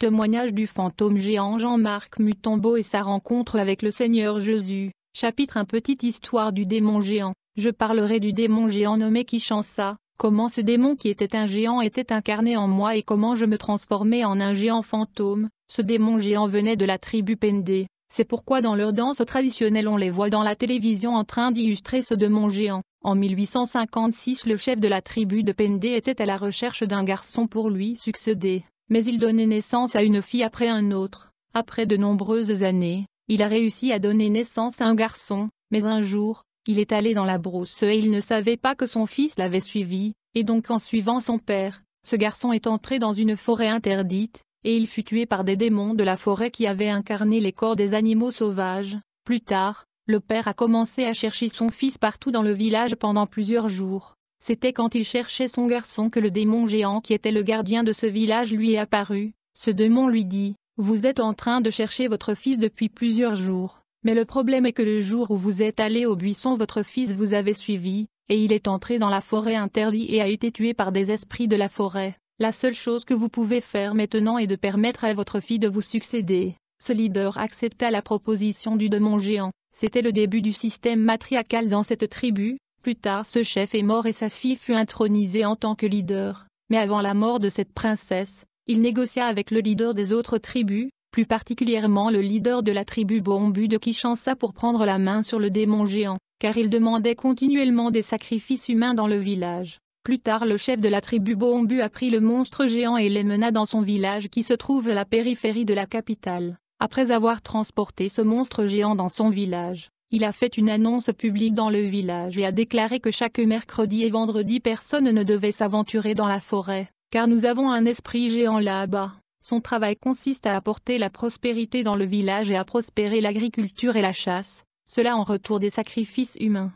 Témoignage du fantôme géant Jean-Marc Mutombo et sa rencontre avec le Seigneur Jésus. Chapitre 1 Petite histoire du démon géant. Je parlerai du démon géant nommé Kishansa, comment ce démon qui était un géant était incarné en moi et comment je me transformais en un géant fantôme. Ce démon géant venait de la tribu Pendé. C'est pourquoi dans leur danse traditionnelle on les voit dans la télévision en train d'illustrer ce démon géant. En 1856 le chef de la tribu de Pendé était à la recherche d'un garçon pour lui succéder mais il donnait naissance à une fille après un autre. Après de nombreuses années, il a réussi à donner naissance à un garçon, mais un jour, il est allé dans la brousse et il ne savait pas que son fils l'avait suivi, et donc en suivant son père, ce garçon est entré dans une forêt interdite, et il fut tué par des démons de la forêt qui avaient incarné les corps des animaux sauvages. Plus tard, le père a commencé à chercher son fils partout dans le village pendant plusieurs jours. C'était quand il cherchait son garçon que le démon géant qui était le gardien de ce village lui est apparu. Ce démon lui dit, vous êtes en train de chercher votre fils depuis plusieurs jours, mais le problème est que le jour où vous êtes allé au buisson votre fils vous avait suivi, et il est entré dans la forêt interdite et a été tué par des esprits de la forêt. La seule chose que vous pouvez faire maintenant est de permettre à votre fille de vous succéder. Ce leader accepta la proposition du démon géant. C'était le début du système matriarcal dans cette tribu, plus tard ce chef est mort et sa fille fut intronisée en tant que leader, mais avant la mort de cette princesse, il négocia avec le leader des autres tribus, plus particulièrement le leader de la tribu Bombu de Kishansa pour prendre la main sur le démon géant, car il demandait continuellement des sacrifices humains dans le village. Plus tard le chef de la tribu Bombu a pris le monstre géant et l'emmena dans son village qui se trouve à la périphérie de la capitale, après avoir transporté ce monstre géant dans son village. Il a fait une annonce publique dans le village et a déclaré que chaque mercredi et vendredi personne ne devait s'aventurer dans la forêt, car nous avons un esprit géant là-bas. Son travail consiste à apporter la prospérité dans le village et à prospérer l'agriculture et la chasse, cela en retour des sacrifices humains.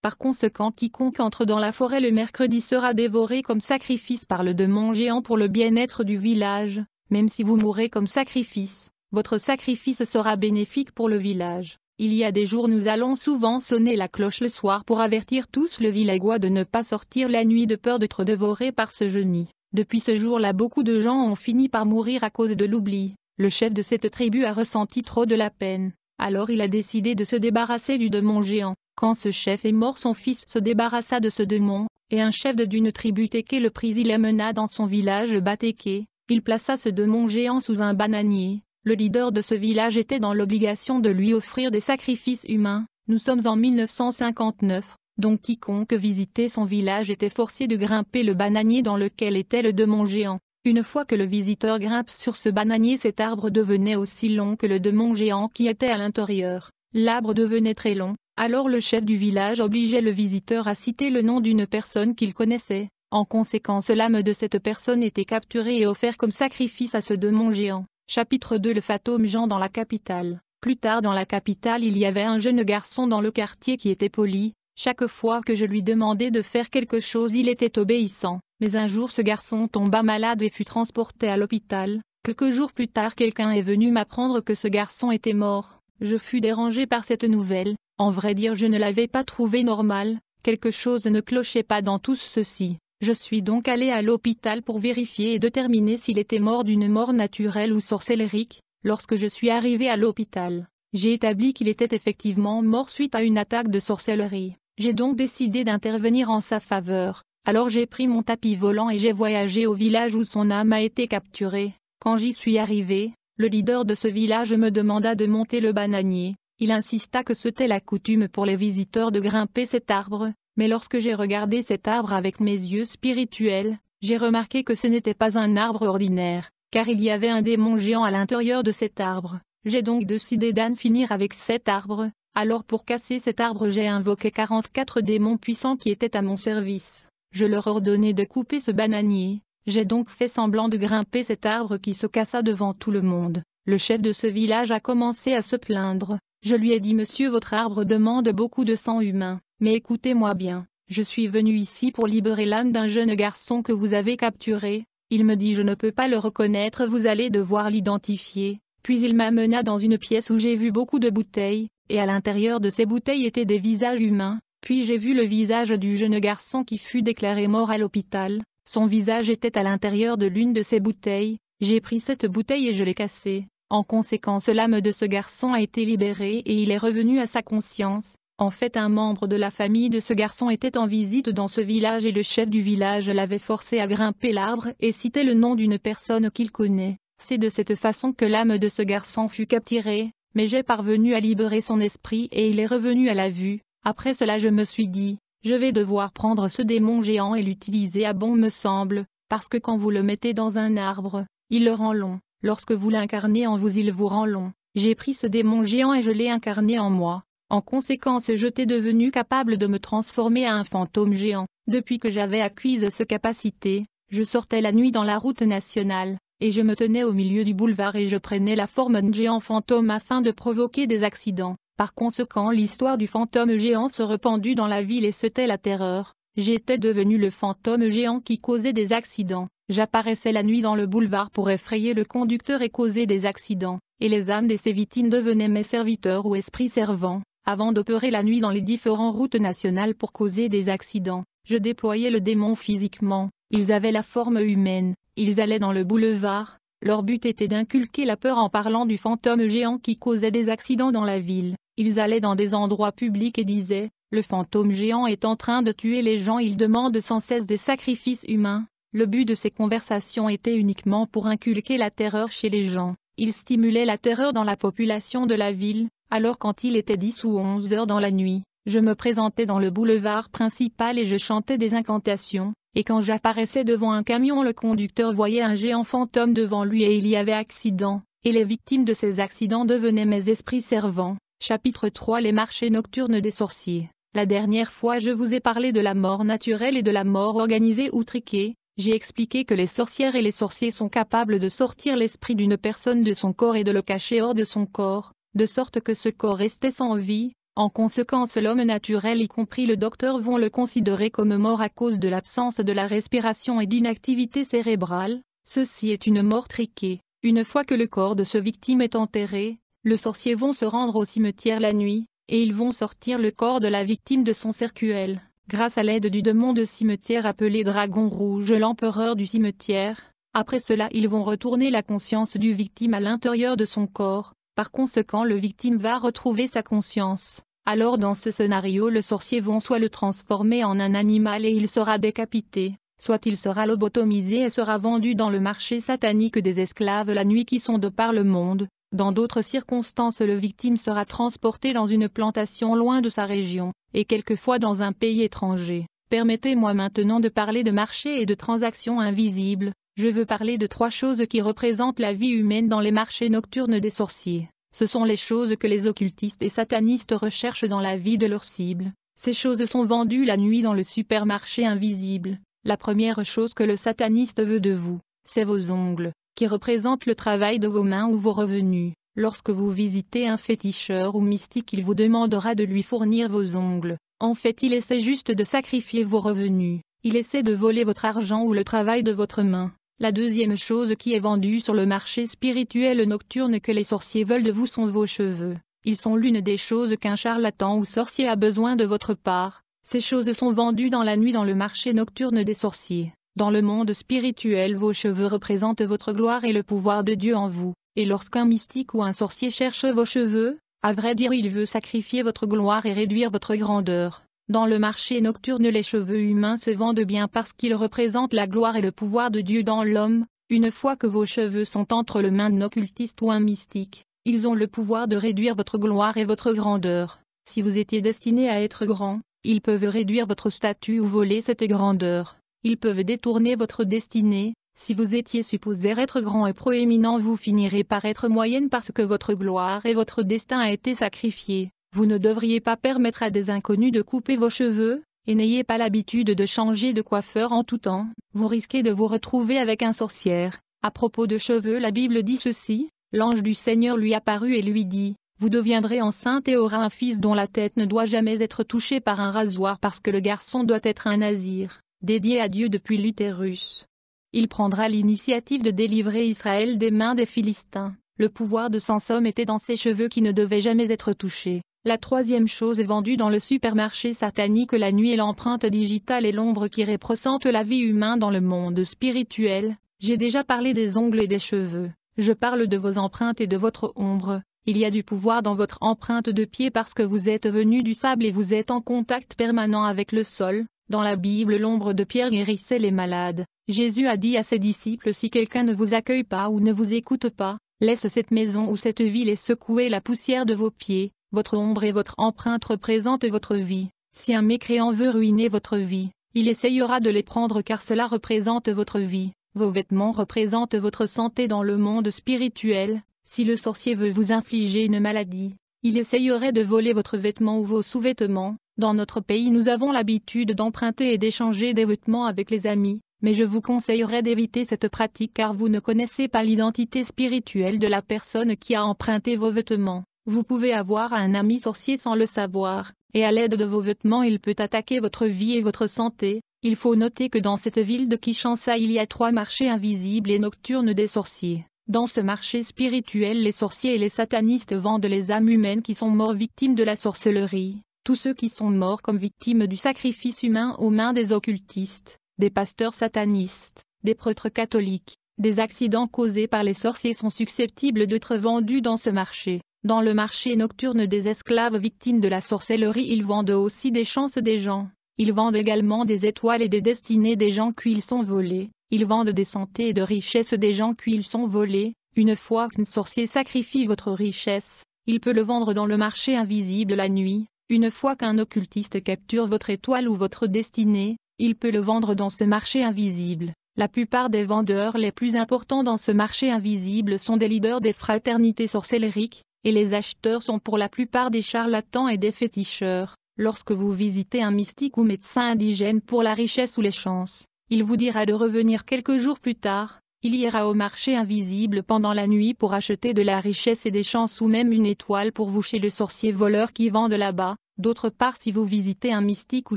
Par conséquent quiconque entre dans la forêt le mercredi sera dévoré comme sacrifice par le démon géant pour le bien-être du village, même si vous mourrez comme sacrifice, votre sacrifice sera bénéfique pour le village. Il y a des jours nous allons souvent sonner la cloche le soir pour avertir tous le villageois de ne pas sortir la nuit de peur d'être dévoré par ce génie. Depuis ce jour-là beaucoup de gens ont fini par mourir à cause de l'oubli. Le chef de cette tribu a ressenti trop de la peine. Alors il a décidé de se débarrasser du démon géant. Quand ce chef est mort son fils se débarrassa de ce démon, et un chef d'une tribu Teke le prit il l'amena dans son village Bateke. Il plaça ce démon géant sous un bananier. Le leader de ce village était dans l'obligation de lui offrir des sacrifices humains. Nous sommes en 1959, donc quiconque visitait son village était forcé de grimper le bananier dans lequel était le démon géant. Une fois que le visiteur grimpe sur ce bananier cet arbre devenait aussi long que le démon géant qui était à l'intérieur. L'arbre devenait très long, alors le chef du village obligeait le visiteur à citer le nom d'une personne qu'il connaissait. En conséquence l'âme de cette personne était capturée et offerte comme sacrifice à ce démon géant. Chapitre 2 Le Fatome Jean dans la capitale. Plus tard dans la capitale il y avait un jeune garçon dans le quartier qui était poli, chaque fois que je lui demandais de faire quelque chose il était obéissant, mais un jour ce garçon tomba malade et fut transporté à l'hôpital, quelques jours plus tard quelqu'un est venu m'apprendre que ce garçon était mort, je fus dérangé par cette nouvelle, en vrai dire je ne l'avais pas trouvé normal, quelque chose ne clochait pas dans tout ceci. Je suis donc allé à l'hôpital pour vérifier et déterminer s'il était mort d'une mort naturelle ou sorcellérique. Lorsque je suis arrivé à l'hôpital, j'ai établi qu'il était effectivement mort suite à une attaque de sorcellerie. J'ai donc décidé d'intervenir en sa faveur. Alors j'ai pris mon tapis volant et j'ai voyagé au village où son âme a été capturée. Quand j'y suis arrivé, le leader de ce village me demanda de monter le bananier. Il insista que c'était la coutume pour les visiteurs de grimper cet arbre, mais lorsque j'ai regardé cet arbre avec mes yeux spirituels, j'ai remarqué que ce n'était pas un arbre ordinaire, car il y avait un démon géant à l'intérieur de cet arbre. J'ai donc décidé d'en finir avec cet arbre, alors pour casser cet arbre j'ai invoqué 44 démons puissants qui étaient à mon service. Je leur ordonnai de couper ce bananier, j'ai donc fait semblant de grimper cet arbre qui se cassa devant tout le monde. Le chef de ce village a commencé à se plaindre. Je lui ai dit Monsieur votre arbre demande beaucoup de sang humain. Mais écoutez-moi bien, je suis venu ici pour libérer l'âme d'un jeune garçon que vous avez capturé, il me dit je ne peux pas le reconnaître vous allez devoir l'identifier, puis il m'amena dans une pièce où j'ai vu beaucoup de bouteilles, et à l'intérieur de ces bouteilles étaient des visages humains, puis j'ai vu le visage du jeune garçon qui fut déclaré mort à l'hôpital, son visage était à l'intérieur de l'une de ces bouteilles, j'ai pris cette bouteille et je l'ai cassée. En conséquence l'âme de ce garçon a été libérée et il est revenu à sa conscience, en fait un membre de la famille de ce garçon était en visite dans ce village et le chef du village l'avait forcé à grimper l'arbre et citer le nom d'une personne qu'il connaît. C'est de cette façon que l'âme de ce garçon fut capturée, mais j'ai parvenu à libérer son esprit et il est revenu à la vue. Après cela je me suis dit, je vais devoir prendre ce démon géant et l'utiliser à bon me semble, parce que quand vous le mettez dans un arbre, il le rend long, lorsque vous l'incarnez en vous il vous rend long. J'ai pris ce démon géant et je l'ai incarné en moi, en conséquence j'étais devenu capable de me transformer à un fantôme géant. Depuis que j'avais acquise cette capacité, je sortais la nuit dans la route nationale, et je me tenais au milieu du boulevard et je prenais la forme d'un géant fantôme afin de provoquer des accidents. Par conséquent l'histoire du fantôme géant se répandut dans la ville et c'était la terreur. J'étais devenu le fantôme géant qui causait des accidents. J'apparaissais la nuit dans le boulevard pour effrayer le conducteur et causer des accidents, et les âmes de ses victimes devenaient mes serviteurs ou esprits servants. Avant d'opérer la nuit dans les différentes routes nationales pour causer des accidents, je déployais le démon physiquement, ils avaient la forme humaine, ils allaient dans le boulevard, leur but était d'inculquer la peur en parlant du fantôme géant qui causait des accidents dans la ville, ils allaient dans des endroits publics et disaient, le fantôme géant est en train de tuer les gens, il demande sans cesse des sacrifices humains, le but de ces conversations était uniquement pour inculquer la terreur chez les gens, ils stimulaient la terreur dans la population de la ville, alors quand il était 10 ou 11 heures dans la nuit, je me présentais dans le boulevard principal et je chantais des incantations, et quand j'apparaissais devant un camion le conducteur voyait un géant fantôme devant lui et il y avait accident, et les victimes de ces accidents devenaient mes esprits servants. Chapitre 3 Les marchés nocturnes des sorciers La dernière fois je vous ai parlé de la mort naturelle et de la mort organisée ou triquée, j'ai expliqué que les sorcières et les sorciers sont capables de sortir l'esprit d'une personne de son corps et de le cacher hors de son corps, de sorte que ce corps restait sans vie, en conséquence l'homme naturel y compris le docteur vont le considérer comme mort à cause de l'absence de la respiration et d'inactivité cérébrale, ceci est une mort triquée. Une fois que le corps de ce victime est enterré, le sorcier vont se rendre au cimetière la nuit, et ils vont sortir le corps de la victime de son cercueil. Grâce à l'aide du démon de cimetière appelé Dragon Rouge l'empereur du cimetière, après cela ils vont retourner la conscience du victime à l'intérieur de son corps, par conséquent le victime va retrouver sa conscience. Alors dans ce scénario le sorcier vont soit le transformer en un animal et il sera décapité, soit il sera lobotomisé et sera vendu dans le marché satanique des esclaves la nuit qui sont de par le monde, dans d'autres circonstances le victime sera transporté dans une plantation loin de sa région, et quelquefois dans un pays étranger. Permettez-moi maintenant de parler de marché et de transactions invisibles, je veux parler de trois choses qui représentent la vie humaine dans les marchés nocturnes des sorciers. Ce sont les choses que les occultistes et satanistes recherchent dans la vie de leurs cibles. Ces choses sont vendues la nuit dans le supermarché invisible. La première chose que le sataniste veut de vous, c'est vos ongles, qui représentent le travail de vos mains ou vos revenus. Lorsque vous visitez un féticheur ou mystique il vous demandera de lui fournir vos ongles. En fait il essaie juste de sacrifier vos revenus. Il essaie de voler votre argent ou le travail de votre main. La deuxième chose qui est vendue sur le marché spirituel nocturne que les sorciers veulent de vous sont vos cheveux. Ils sont l'une des choses qu'un charlatan ou sorcier a besoin de votre part. Ces choses sont vendues dans la nuit dans le marché nocturne des sorciers. Dans le monde spirituel vos cheveux représentent votre gloire et le pouvoir de Dieu en vous. Et lorsqu'un mystique ou un sorcier cherche vos cheveux, à vrai dire il veut sacrifier votre gloire et réduire votre grandeur. Dans le marché nocturne les cheveux humains se vendent bien parce qu'ils représentent la gloire et le pouvoir de Dieu dans l'homme, une fois que vos cheveux sont entre les mains d'un occultiste ou un mystique, ils ont le pouvoir de réduire votre gloire et votre grandeur. Si vous étiez destiné à être grand, ils peuvent réduire votre statut ou voler cette grandeur. Ils peuvent détourner votre destinée. Si vous étiez supposé être grand et proéminent vous finirez par être moyenne parce que votre gloire et votre destin a été sacrifié. Vous ne devriez pas permettre à des inconnus de couper vos cheveux, et n'ayez pas l'habitude de changer de coiffeur en tout temps, vous risquez de vous retrouver avec un sorcière. À propos de cheveux la Bible dit ceci, l'ange du Seigneur lui apparut et lui dit, vous deviendrez enceinte et aura un fils dont la tête ne doit jamais être touchée par un rasoir parce que le garçon doit être un nazir, dédié à Dieu depuis l'utérus. Il prendra l'initiative de délivrer Israël des mains des Philistins. Le pouvoir de Samson était dans ses cheveux qui ne devaient jamais être touchés. La troisième chose est vendue dans le supermarché satanique la nuit et l'empreinte digitale et l'ombre qui représente la vie humaine dans le monde spirituel. J'ai déjà parlé des ongles et des cheveux. Je parle de vos empreintes et de votre ombre. Il y a du pouvoir dans votre empreinte de pied parce que vous êtes venu du sable et vous êtes en contact permanent avec le sol. Dans la Bible l'ombre de Pierre guérissait les malades. Jésus a dit à ses disciples si quelqu'un ne vous accueille pas ou ne vous écoute pas, laisse cette maison ou cette ville et secouez la poussière de vos pieds. Votre ombre et votre empreinte représentent votre vie. Si un mécréant veut ruiner votre vie, il essayera de les prendre car cela représente votre vie. Vos vêtements représentent votre santé dans le monde spirituel. Si le sorcier veut vous infliger une maladie, il essayerait de voler votre vêtement ou vos sous-vêtements. Dans notre pays nous avons l'habitude d'emprunter et d'échanger des vêtements avec les amis, mais je vous conseillerais d'éviter cette pratique car vous ne connaissez pas l'identité spirituelle de la personne qui a emprunté vos vêtements. Vous pouvez avoir un ami sorcier sans le savoir, et à l'aide de vos vêtements il peut attaquer votre vie et votre santé. Il faut noter que dans cette ville de Kishansa il y a trois marchés invisibles et nocturnes des sorciers. Dans ce marché spirituel les sorciers et les satanistes vendent les âmes humaines qui sont morts victimes de la sorcellerie, tous ceux qui sont morts comme victimes du sacrifice humain aux mains des occultistes, des pasteurs satanistes, des prêtres catholiques. Des accidents causés par les sorciers sont susceptibles d'être vendus dans ce marché. Dans le marché nocturne des esclaves victimes de la sorcellerie ils vendent aussi des chances des gens, ils vendent également des étoiles et des destinées des gens qu'ils sont volés, ils vendent des santé et de richesses des gens qu'ils sont volés, une fois qu'un sorcier sacrifie votre richesse, il peut le vendre dans le marché invisible la nuit, une fois qu'un occultiste capture votre étoile ou votre destinée, il peut le vendre dans ce marché invisible. La plupart des vendeurs les plus importants dans ce marché invisible sont des leaders des fraternités sorcelleriques, et les acheteurs sont pour la plupart des charlatans et des féticheurs. Lorsque vous visitez un mystique ou médecin indigène pour la richesse ou les chances, il vous dira de revenir quelques jours plus tard, il ira au marché invisible pendant la nuit pour acheter de la richesse et des chances ou même une étoile pour vous chez le sorcier voleur qui vend de là-bas. D'autre part si vous visitez un mystique ou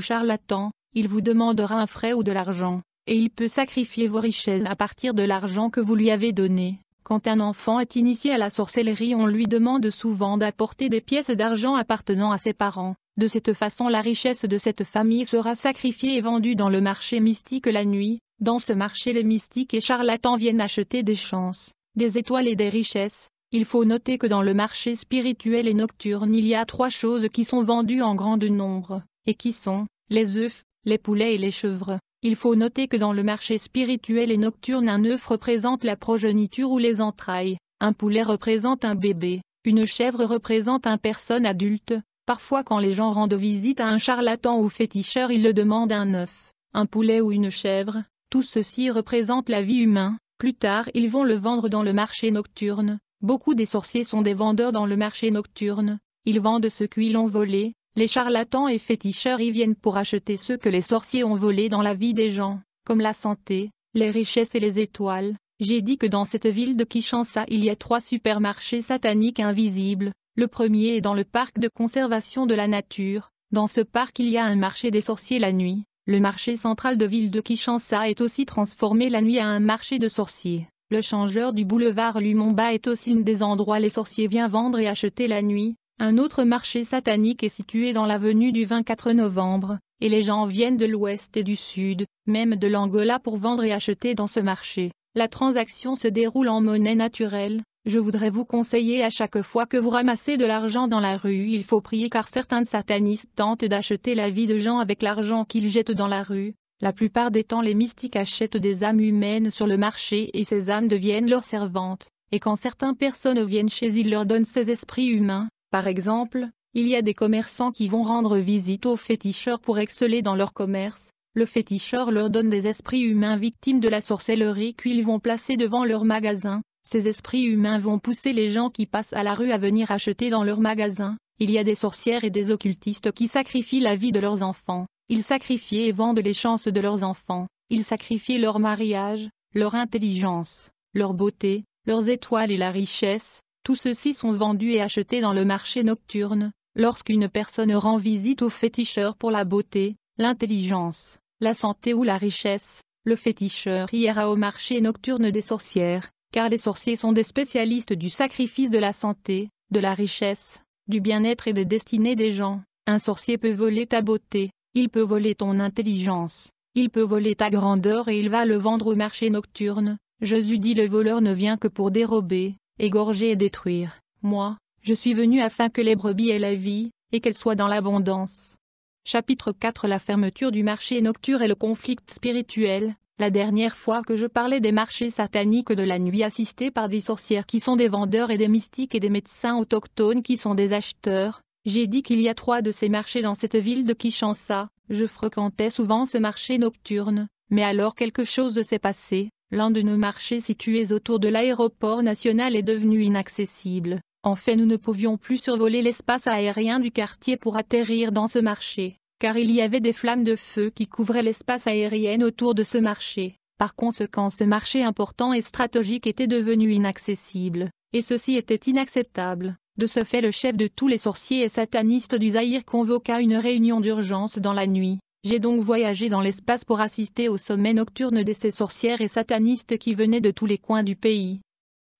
charlatan, il vous demandera un frais ou de l'argent, et il peut sacrifier vos richesses à partir de l'argent que vous lui avez donné. Quand un enfant est initié à la sorcellerie on lui demande souvent d'apporter des pièces d'argent appartenant à ses parents. De cette façon la richesse de cette famille sera sacrifiée et vendue dans le marché mystique la nuit. Dans ce marché les mystiques et charlatans viennent acheter des chances, des étoiles et des richesses. Il faut noter que dans le marché spirituel et nocturne il y a trois choses qui sont vendues en grand nombre, et qui sont, les œufs, les poulets et les chevres. Il faut noter que dans le marché spirituel et nocturne un œuf représente la progéniture ou les entrailles, un poulet représente un bébé, une chèvre représente un personne adulte, parfois quand les gens rendent visite à un charlatan ou féticheur ils le demandent un œuf, un poulet ou une chèvre, tout ceci représente la vie humaine, plus tard ils vont le vendre dans le marché nocturne, beaucoup des sorciers sont des vendeurs dans le marché nocturne, ils vendent ce qu'ils ont volé, les charlatans et féticheurs y viennent pour acheter ce que les sorciers ont volé dans la vie des gens, comme la santé, les richesses et les étoiles. J'ai dit que dans cette ville de Kishansa il y a trois supermarchés sataniques invisibles, le premier est dans le parc de conservation de la nature, dans ce parc il y a un marché des sorciers la nuit, le marché central de ville de Kishansa est aussi transformé la nuit à un marché de sorciers. Le changeur du boulevard Lumumba est aussi un des endroits les sorciers viennent vendre et acheter la nuit, un autre marché satanique est situé dans l'avenue du 24 novembre, et les gens viennent de l'ouest et du sud, même de l'Angola pour vendre et acheter dans ce marché. La transaction se déroule en monnaie naturelle. Je voudrais vous conseiller à chaque fois que vous ramassez de l'argent dans la rue, il faut prier car certains satanistes tentent d'acheter la vie de gens avec l'argent qu'ils jettent dans la rue. La plupart des temps les mystiques achètent des âmes humaines sur le marché et ces âmes deviennent leurs servantes, et quand certaines personnes viennent chez ils leur donnent ces esprits humains, par exemple, il y a des commerçants qui vont rendre visite aux féticheurs pour exceller dans leur commerce, le féticheur leur donne des esprits humains victimes de la sorcellerie qu'ils vont placer devant leur magasin, ces esprits humains vont pousser les gens qui passent à la rue à venir acheter dans leur magasin, il y a des sorcières et des occultistes qui sacrifient la vie de leurs enfants, ils sacrifient et vendent les chances de leurs enfants, ils sacrifient leur mariage, leur intelligence, leur beauté, leurs étoiles et la richesse, tous ceux-ci sont vendus et achetés dans le marché nocturne, lorsqu'une personne rend visite au féticheur pour la beauté, l'intelligence, la santé ou la richesse, le féticheur ira au marché nocturne des sorcières, car les sorciers sont des spécialistes du sacrifice de la santé, de la richesse, du bien-être et des destinées des gens. Un sorcier peut voler ta beauté, il peut voler ton intelligence, il peut voler ta grandeur et il va le vendre au marché nocturne. Jésus dit le voleur ne vient que pour dérober, égorger et détruire. Moi, je suis venu afin que les brebis aient la vie, et qu'elles soient dans l'abondance. Chapitre 4 La fermeture du marché nocturne et le conflit spirituel. La dernière fois que je parlais des marchés sataniques de la nuit assistés par des sorcières qui sont des vendeurs et des mystiques et des médecins autochtones qui sont des acheteurs, j'ai dit qu'il y a trois de ces marchés dans cette ville de Kishansa. Je fréquentais souvent ce marché nocturne, mais alors quelque chose s'est passé, L'un de nos marchés situés autour de l'aéroport national est devenu inaccessible. En fait nous ne pouvions plus survoler l'espace aérien du quartier pour atterrir dans ce marché, car il y avait des flammes de feu qui couvraient l'espace aérien autour de ce marché. Par conséquent ce marché important et stratégique était devenu inaccessible, et ceci était inacceptable. De ce fait le chef de tous les sorciers et satanistes du Zaïre convoqua une réunion d'urgence dans la nuit, j'ai donc voyagé dans l'espace pour assister au sommet nocturne de ces sorcières et satanistes qui venaient de tous les coins du pays.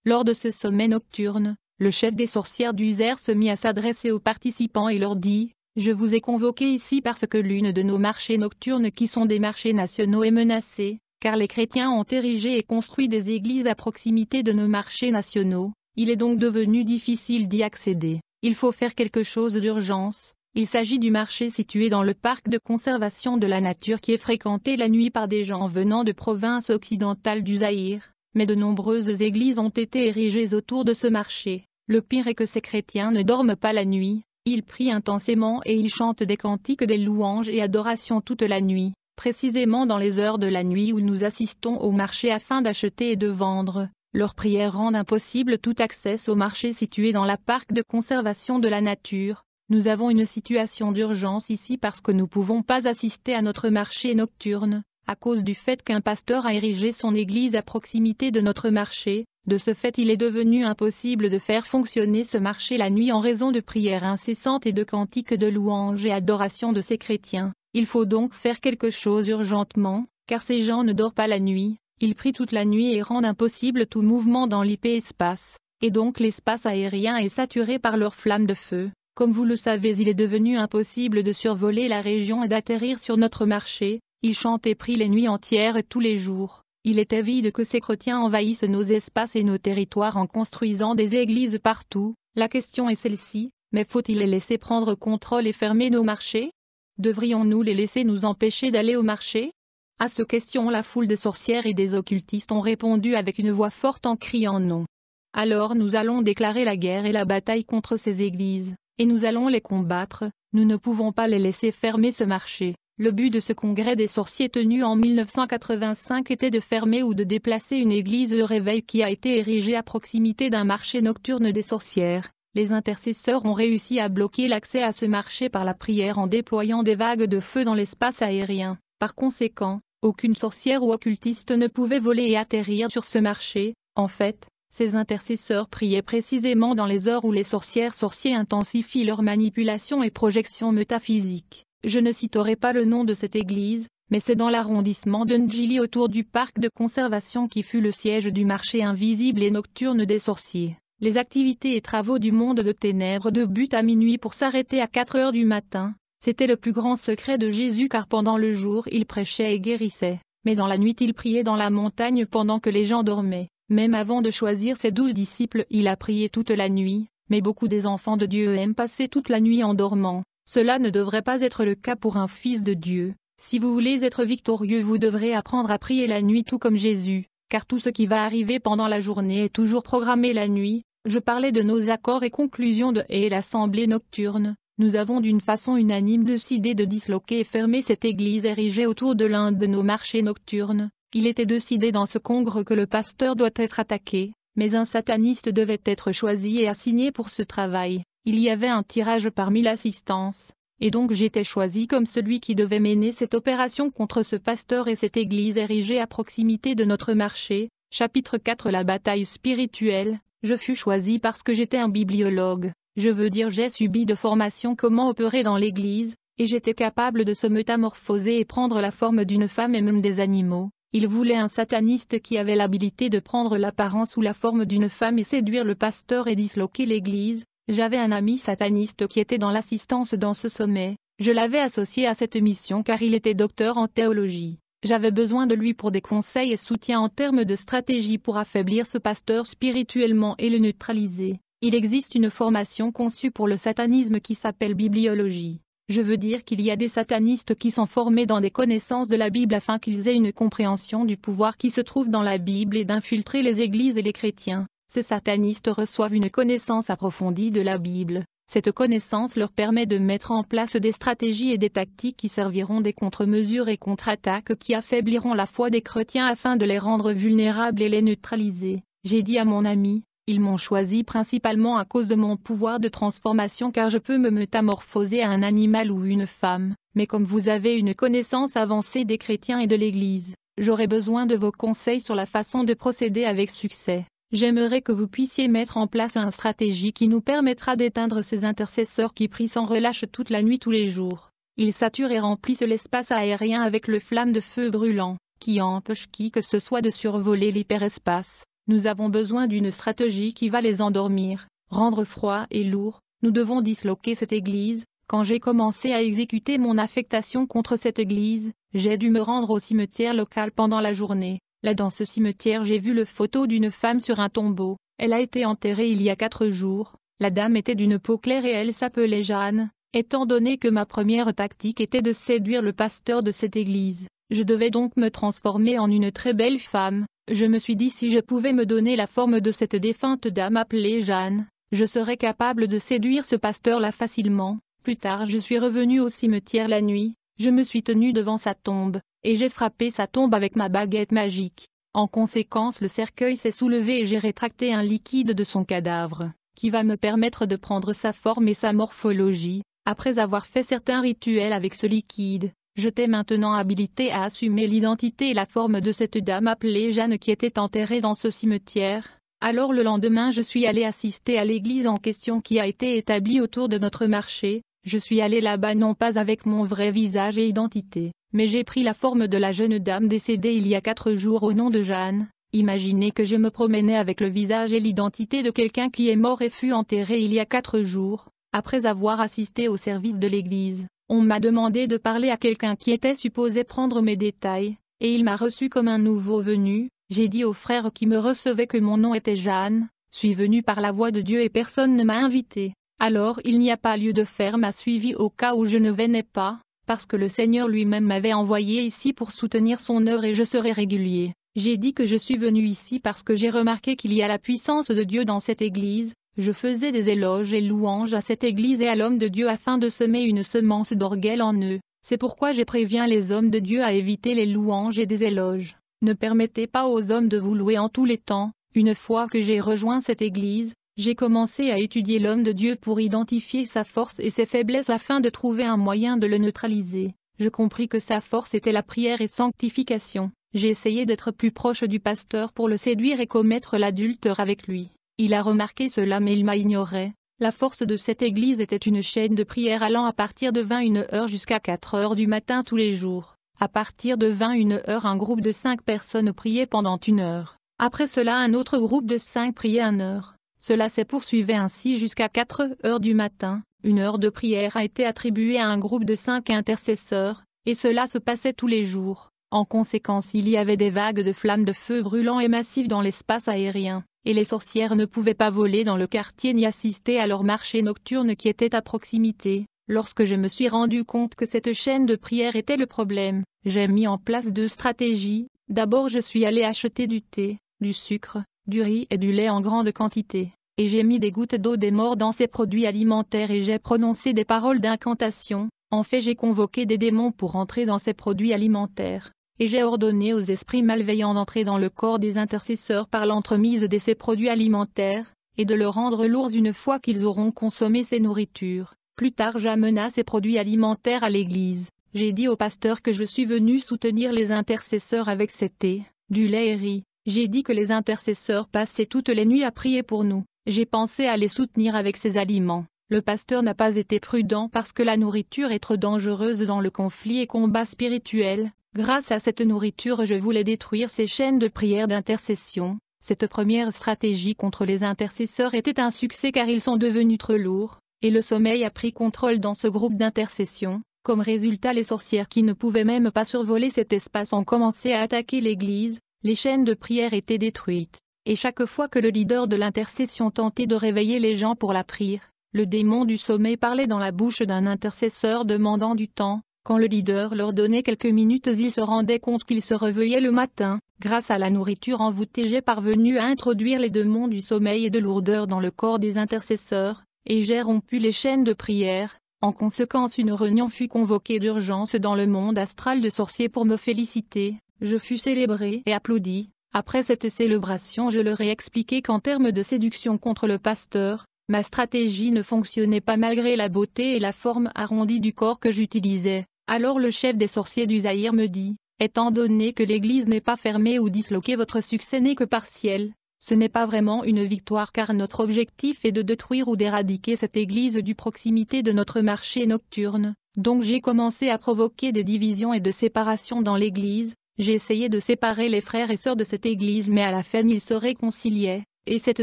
Lors de ce sommet nocturne, le chef des sorcières d'Uzer se mit à s'adresser aux participants et leur dit « Je vous ai convoqué ici parce que l'une de nos marchés nocturnes qui sont des marchés nationaux est menacée, car les chrétiens ont érigé et construit des églises à proximité de nos marchés nationaux, il est donc devenu difficile d'y accéder, il faut faire quelque chose d'urgence, il s'agit du marché situé dans le parc de conservation de la nature qui est fréquenté la nuit par des gens venant de provinces occidentales du Zaïre, mais de nombreuses églises ont été érigées autour de ce marché. Le pire est que ces chrétiens ne dorment pas la nuit, ils prient intensément et ils chantent des cantiques des louanges et adorations toute la nuit, précisément dans les heures de la nuit où nous assistons au marché afin d'acheter et de vendre. Leurs prières rendent impossible tout accès au marché situé dans la parc de conservation de la nature nous avons une situation d'urgence ici parce que nous ne pouvons pas assister à notre marché nocturne, à cause du fait qu'un pasteur a érigé son église à proximité de notre marché, de ce fait il est devenu impossible de faire fonctionner ce marché la nuit en raison de prières incessantes et de cantiques de louanges et adorations de ces chrétiens. Il faut donc faire quelque chose urgentement, car ces gens ne dorment pas la nuit, ils prient toute la nuit et rendent impossible tout mouvement dans espace, et donc l'espace aérien est saturé par leurs flammes de feu. Comme vous le savez il est devenu impossible de survoler la région et d'atterrir sur notre marché, il chante et prie les nuits entières et tous les jours. Il est avide que ces chrétiens envahissent nos espaces et nos territoires en construisant des églises partout, la question est celle-ci, mais faut-il les laisser prendre contrôle et fermer nos marchés Devrions-nous les laisser nous empêcher d'aller au marché À ce question la foule de sorcières et des occultistes ont répondu avec une voix forte en criant non. Alors nous allons déclarer la guerre et la bataille contre ces églises et nous allons les combattre, nous ne pouvons pas les laisser fermer ce marché. Le but de ce congrès des sorciers tenu en 1985 était de fermer ou de déplacer une église de réveil qui a été érigée à proximité d'un marché nocturne des sorcières. Les intercesseurs ont réussi à bloquer l'accès à ce marché par la prière en déployant des vagues de feu dans l'espace aérien. Par conséquent, aucune sorcière ou occultiste ne pouvait voler et atterrir sur ce marché. En fait, ces intercesseurs priaient précisément dans les heures où les sorcières sorciers intensifient leurs manipulations et projections métaphysiques. Je ne citerai pas le nom de cette église, mais c'est dans l'arrondissement de autour du parc de conservation qui fut le siège du marché invisible et nocturne des sorciers. Les activités et travaux du monde de ténèbres but à minuit pour s'arrêter à 4 heures du matin. C'était le plus grand secret de Jésus car pendant le jour il prêchait et guérissait, mais dans la nuit il priait dans la montagne pendant que les gens dormaient. Même avant de choisir ses douze disciples, il a prié toute la nuit, mais beaucoup des enfants de Dieu aiment passer toute la nuit en dormant. Cela ne devrait pas être le cas pour un fils de Dieu. Si vous voulez être victorieux, vous devrez apprendre à prier la nuit tout comme Jésus, car tout ce qui va arriver pendant la journée est toujours programmé la nuit. Je parlais de nos accords et conclusions de et l'assemblée nocturne. Nous avons d'une façon unanime décidé de disloquer et fermer cette église érigée autour de l'un de nos marchés nocturnes. Il était décidé dans ce congrès que le pasteur doit être attaqué, mais un sataniste devait être choisi et assigné pour ce travail. Il y avait un tirage parmi l'assistance, et donc j'étais choisi comme celui qui devait mener cette opération contre ce pasteur et cette église érigée à proximité de notre marché. Chapitre 4 La bataille spirituelle, je fus choisi parce que j'étais un bibliologue, je veux dire j'ai subi de formation comment opérer dans l'église, et j'étais capable de se métamorphoser et prendre la forme d'une femme et même des animaux. Il voulait un sataniste qui avait l'habilité de prendre l'apparence ou la forme d'une femme et séduire le pasteur et disloquer l'église. J'avais un ami sataniste qui était dans l'assistance dans ce sommet. Je l'avais associé à cette mission car il était docteur en théologie. J'avais besoin de lui pour des conseils et soutien en termes de stratégie pour affaiblir ce pasteur spirituellement et le neutraliser. Il existe une formation conçue pour le satanisme qui s'appelle bibliologie. Je veux dire qu'il y a des satanistes qui sont formés dans des connaissances de la Bible afin qu'ils aient une compréhension du pouvoir qui se trouve dans la Bible et d'infiltrer les églises et les chrétiens. Ces satanistes reçoivent une connaissance approfondie de la Bible. Cette connaissance leur permet de mettre en place des stratégies et des tactiques qui serviront des contre-mesures et contre-attaques qui affaibliront la foi des chrétiens afin de les rendre vulnérables et les neutraliser. J'ai dit à mon ami, ils m'ont choisi principalement à cause de mon pouvoir de transformation car je peux me métamorphoser à un animal ou une femme, mais comme vous avez une connaissance avancée des chrétiens et de l'Église, j'aurai besoin de vos conseils sur la façon de procéder avec succès. J'aimerais que vous puissiez mettre en place une stratégie qui nous permettra d'éteindre ces intercesseurs qui prient sans relâche toute la nuit tous les jours. Ils saturent et remplissent l'espace aérien avec le flamme de feu brûlant, qui empêche qui que ce soit de survoler l'hyperespace. Nous avons besoin d'une stratégie qui va les endormir, rendre froid et lourd, nous devons disloquer cette église, quand j'ai commencé à exécuter mon affectation contre cette église, j'ai dû me rendre au cimetière local pendant la journée. Là dans ce cimetière j'ai vu le photo d'une femme sur un tombeau, elle a été enterrée il y a quatre jours, la dame était d'une peau claire et elle s'appelait Jeanne, étant donné que ma première tactique était de séduire le pasteur de cette église, je devais donc me transformer en une très belle femme. Je me suis dit si je pouvais me donner la forme de cette défunte dame appelée Jeanne, je serais capable de séduire ce pasteur-là facilement. Plus tard je suis revenu au cimetière la nuit, je me suis tenu devant sa tombe, et j'ai frappé sa tombe avec ma baguette magique. En conséquence le cercueil s'est soulevé et j'ai rétracté un liquide de son cadavre, qui va me permettre de prendre sa forme et sa morphologie, après avoir fait certains rituels avec ce liquide. Je t'ai maintenant habilité à assumer l'identité et la forme de cette dame appelée Jeanne qui était enterrée dans ce cimetière. Alors le lendemain je suis allé assister à l'église en question qui a été établie autour de notre marché, je suis allé là-bas non pas avec mon vrai visage et identité, mais j'ai pris la forme de la jeune dame décédée il y a quatre jours au nom de Jeanne. Imaginez que je me promenais avec le visage et l'identité de quelqu'un qui est mort et fut enterré il y a quatre jours, après avoir assisté au service de l'église. On m'a demandé de parler à quelqu'un qui était supposé prendre mes détails, et il m'a reçu comme un nouveau venu, j'ai dit au frère qui me recevait que mon nom était Jeanne, suis venu par la voix de Dieu et personne ne m'a invité. Alors il n'y a pas lieu de faire ma suivi au cas où je ne venais pas, parce que le Seigneur lui-même m'avait envoyé ici pour soutenir son heure et je serai régulier. J'ai dit que je suis venu ici parce que j'ai remarqué qu'il y a la puissance de Dieu dans cette Église, je faisais des éloges et louanges à cette église et à l'homme de Dieu afin de semer une semence d'orgueil en eux. C'est pourquoi je préviens les hommes de Dieu à éviter les louanges et des éloges. Ne permettez pas aux hommes de vous louer en tous les temps. Une fois que j'ai rejoint cette église, j'ai commencé à étudier l'homme de Dieu pour identifier sa force et ses faiblesses afin de trouver un moyen de le neutraliser. Je compris que sa force était la prière et sanctification. J'ai essayé d'être plus proche du pasteur pour le séduire et commettre l'adultère avec lui. Il a remarqué cela mais il m'a ignoré. La force de cette église était une chaîne de prière allant à partir de 21h jusqu'à 4h du matin tous les jours. À partir de 21h un groupe de 5 personnes priait pendant une heure. Après cela un autre groupe de 5 priait une heure. Cela s'est poursuivi ainsi jusqu'à 4 heures du matin. Une heure de prière a été attribuée à un groupe de 5 intercesseurs, et cela se passait tous les jours. En conséquence il y avait des vagues de flammes de feu brûlant et massives dans l'espace aérien et les sorcières ne pouvaient pas voler dans le quartier ni assister à leur marché nocturne qui était à proximité. Lorsque je me suis rendu compte que cette chaîne de prière était le problème, j'ai mis en place deux stratégies. D'abord je suis allé acheter du thé, du sucre, du riz et du lait en grande quantité, et j'ai mis des gouttes d'eau des morts dans ces produits alimentaires et j'ai prononcé des paroles d'incantation. En fait j'ai convoqué des démons pour entrer dans ces produits alimentaires et j'ai ordonné aux esprits malveillants d'entrer dans le corps des intercesseurs par l'entremise de ces produits alimentaires, et de le rendre lourds une fois qu'ils auront consommé ces nourritures. Plus tard j'amena ces produits alimentaires à l'église. J'ai dit au pasteur que je suis venu soutenir les intercesseurs avec cet thé, du lait et riz. J'ai dit que les intercesseurs passaient toutes les nuits à prier pour nous. J'ai pensé à les soutenir avec ces aliments. Le pasteur n'a pas été prudent parce que la nourriture est trop dangereuse dans le conflit et combat spirituel, Grâce à cette nourriture je voulais détruire ces chaînes de prière d'intercession. Cette première stratégie contre les intercesseurs était un succès car ils sont devenus trop lourds, et le sommeil a pris contrôle dans ce groupe d'intercession. Comme résultat les sorcières qui ne pouvaient même pas survoler cet espace ont commencé à attaquer l'église, les chaînes de prière étaient détruites, et chaque fois que le leader de l'intercession tentait de réveiller les gens pour la prière, le démon du sommeil parlait dans la bouche d'un intercesseur demandant du temps, quand le leader leur donnait quelques minutes ils se rendaient compte qu'ils se réveillaient le matin, grâce à la nourriture envoûtée j'ai parvenu à introduire les démons du sommeil et de lourdeur dans le corps des intercesseurs, et j'ai rompu les chaînes de prière, en conséquence une réunion fut convoquée d'urgence dans le monde astral de sorciers pour me féliciter, je fus célébré et applaudi, après cette célébration je leur ai expliqué qu'en termes de séduction contre le pasteur, ma stratégie ne fonctionnait pas malgré la beauté et la forme arrondie du corps que j'utilisais. Alors le chef des sorciers du Zahir me dit, étant donné que l'église n'est pas fermée ou disloquée votre succès n'est que partiel, ce n'est pas vraiment une victoire car notre objectif est de détruire ou d'éradiquer cette église du proximité de notre marché nocturne, donc j'ai commencé à provoquer des divisions et de séparations dans l'église, j'ai essayé de séparer les frères et sœurs de cette église mais à la fin ils se réconciliaient, et cette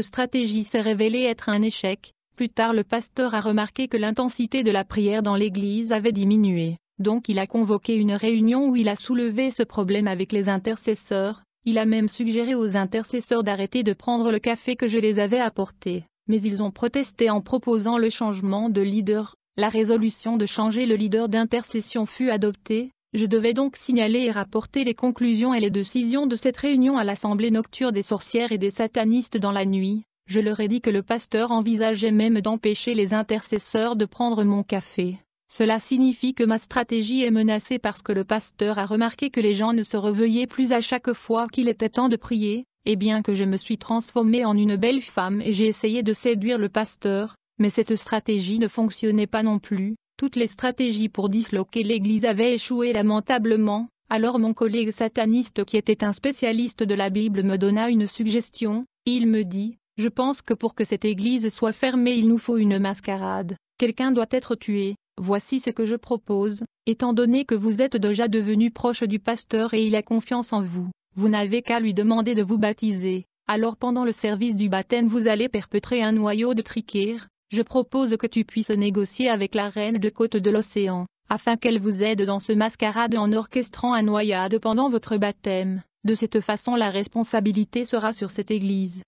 stratégie s'est révélée être un échec, plus tard le pasteur a remarqué que l'intensité de la prière dans l'église avait diminué. Donc il a convoqué une réunion où il a soulevé ce problème avec les intercesseurs, il a même suggéré aux intercesseurs d'arrêter de prendre le café que je les avais apporté, mais ils ont protesté en proposant le changement de leader, la résolution de changer le leader d'intercession fut adoptée, je devais donc signaler et rapporter les conclusions et les décisions de cette réunion à l'assemblée nocturne des sorcières et des satanistes dans la nuit, je leur ai dit que le pasteur envisageait même d'empêcher les intercesseurs de prendre mon café. Cela signifie que ma stratégie est menacée parce que le pasteur a remarqué que les gens ne se réveillaient plus à chaque fois qu'il était temps de prier, et bien que je me suis transformée en une belle femme et j'ai essayé de séduire le pasteur, mais cette stratégie ne fonctionnait pas non plus, toutes les stratégies pour disloquer l'Église avaient échoué lamentablement, alors mon collègue sataniste qui était un spécialiste de la Bible me donna une suggestion, il me dit, je pense que pour que cette Église soit fermée il nous faut une mascarade, quelqu'un doit être tué, Voici ce que je propose, étant donné que vous êtes déjà devenu proche du pasteur et il a confiance en vous, vous n'avez qu'à lui demander de vous baptiser, alors pendant le service du baptême vous allez perpétrer un noyau de triquier je propose que tu puisses négocier avec la reine de côte de l'océan, afin qu'elle vous aide dans ce mascarade en orchestrant un noyade pendant votre baptême, de cette façon la responsabilité sera sur cette église.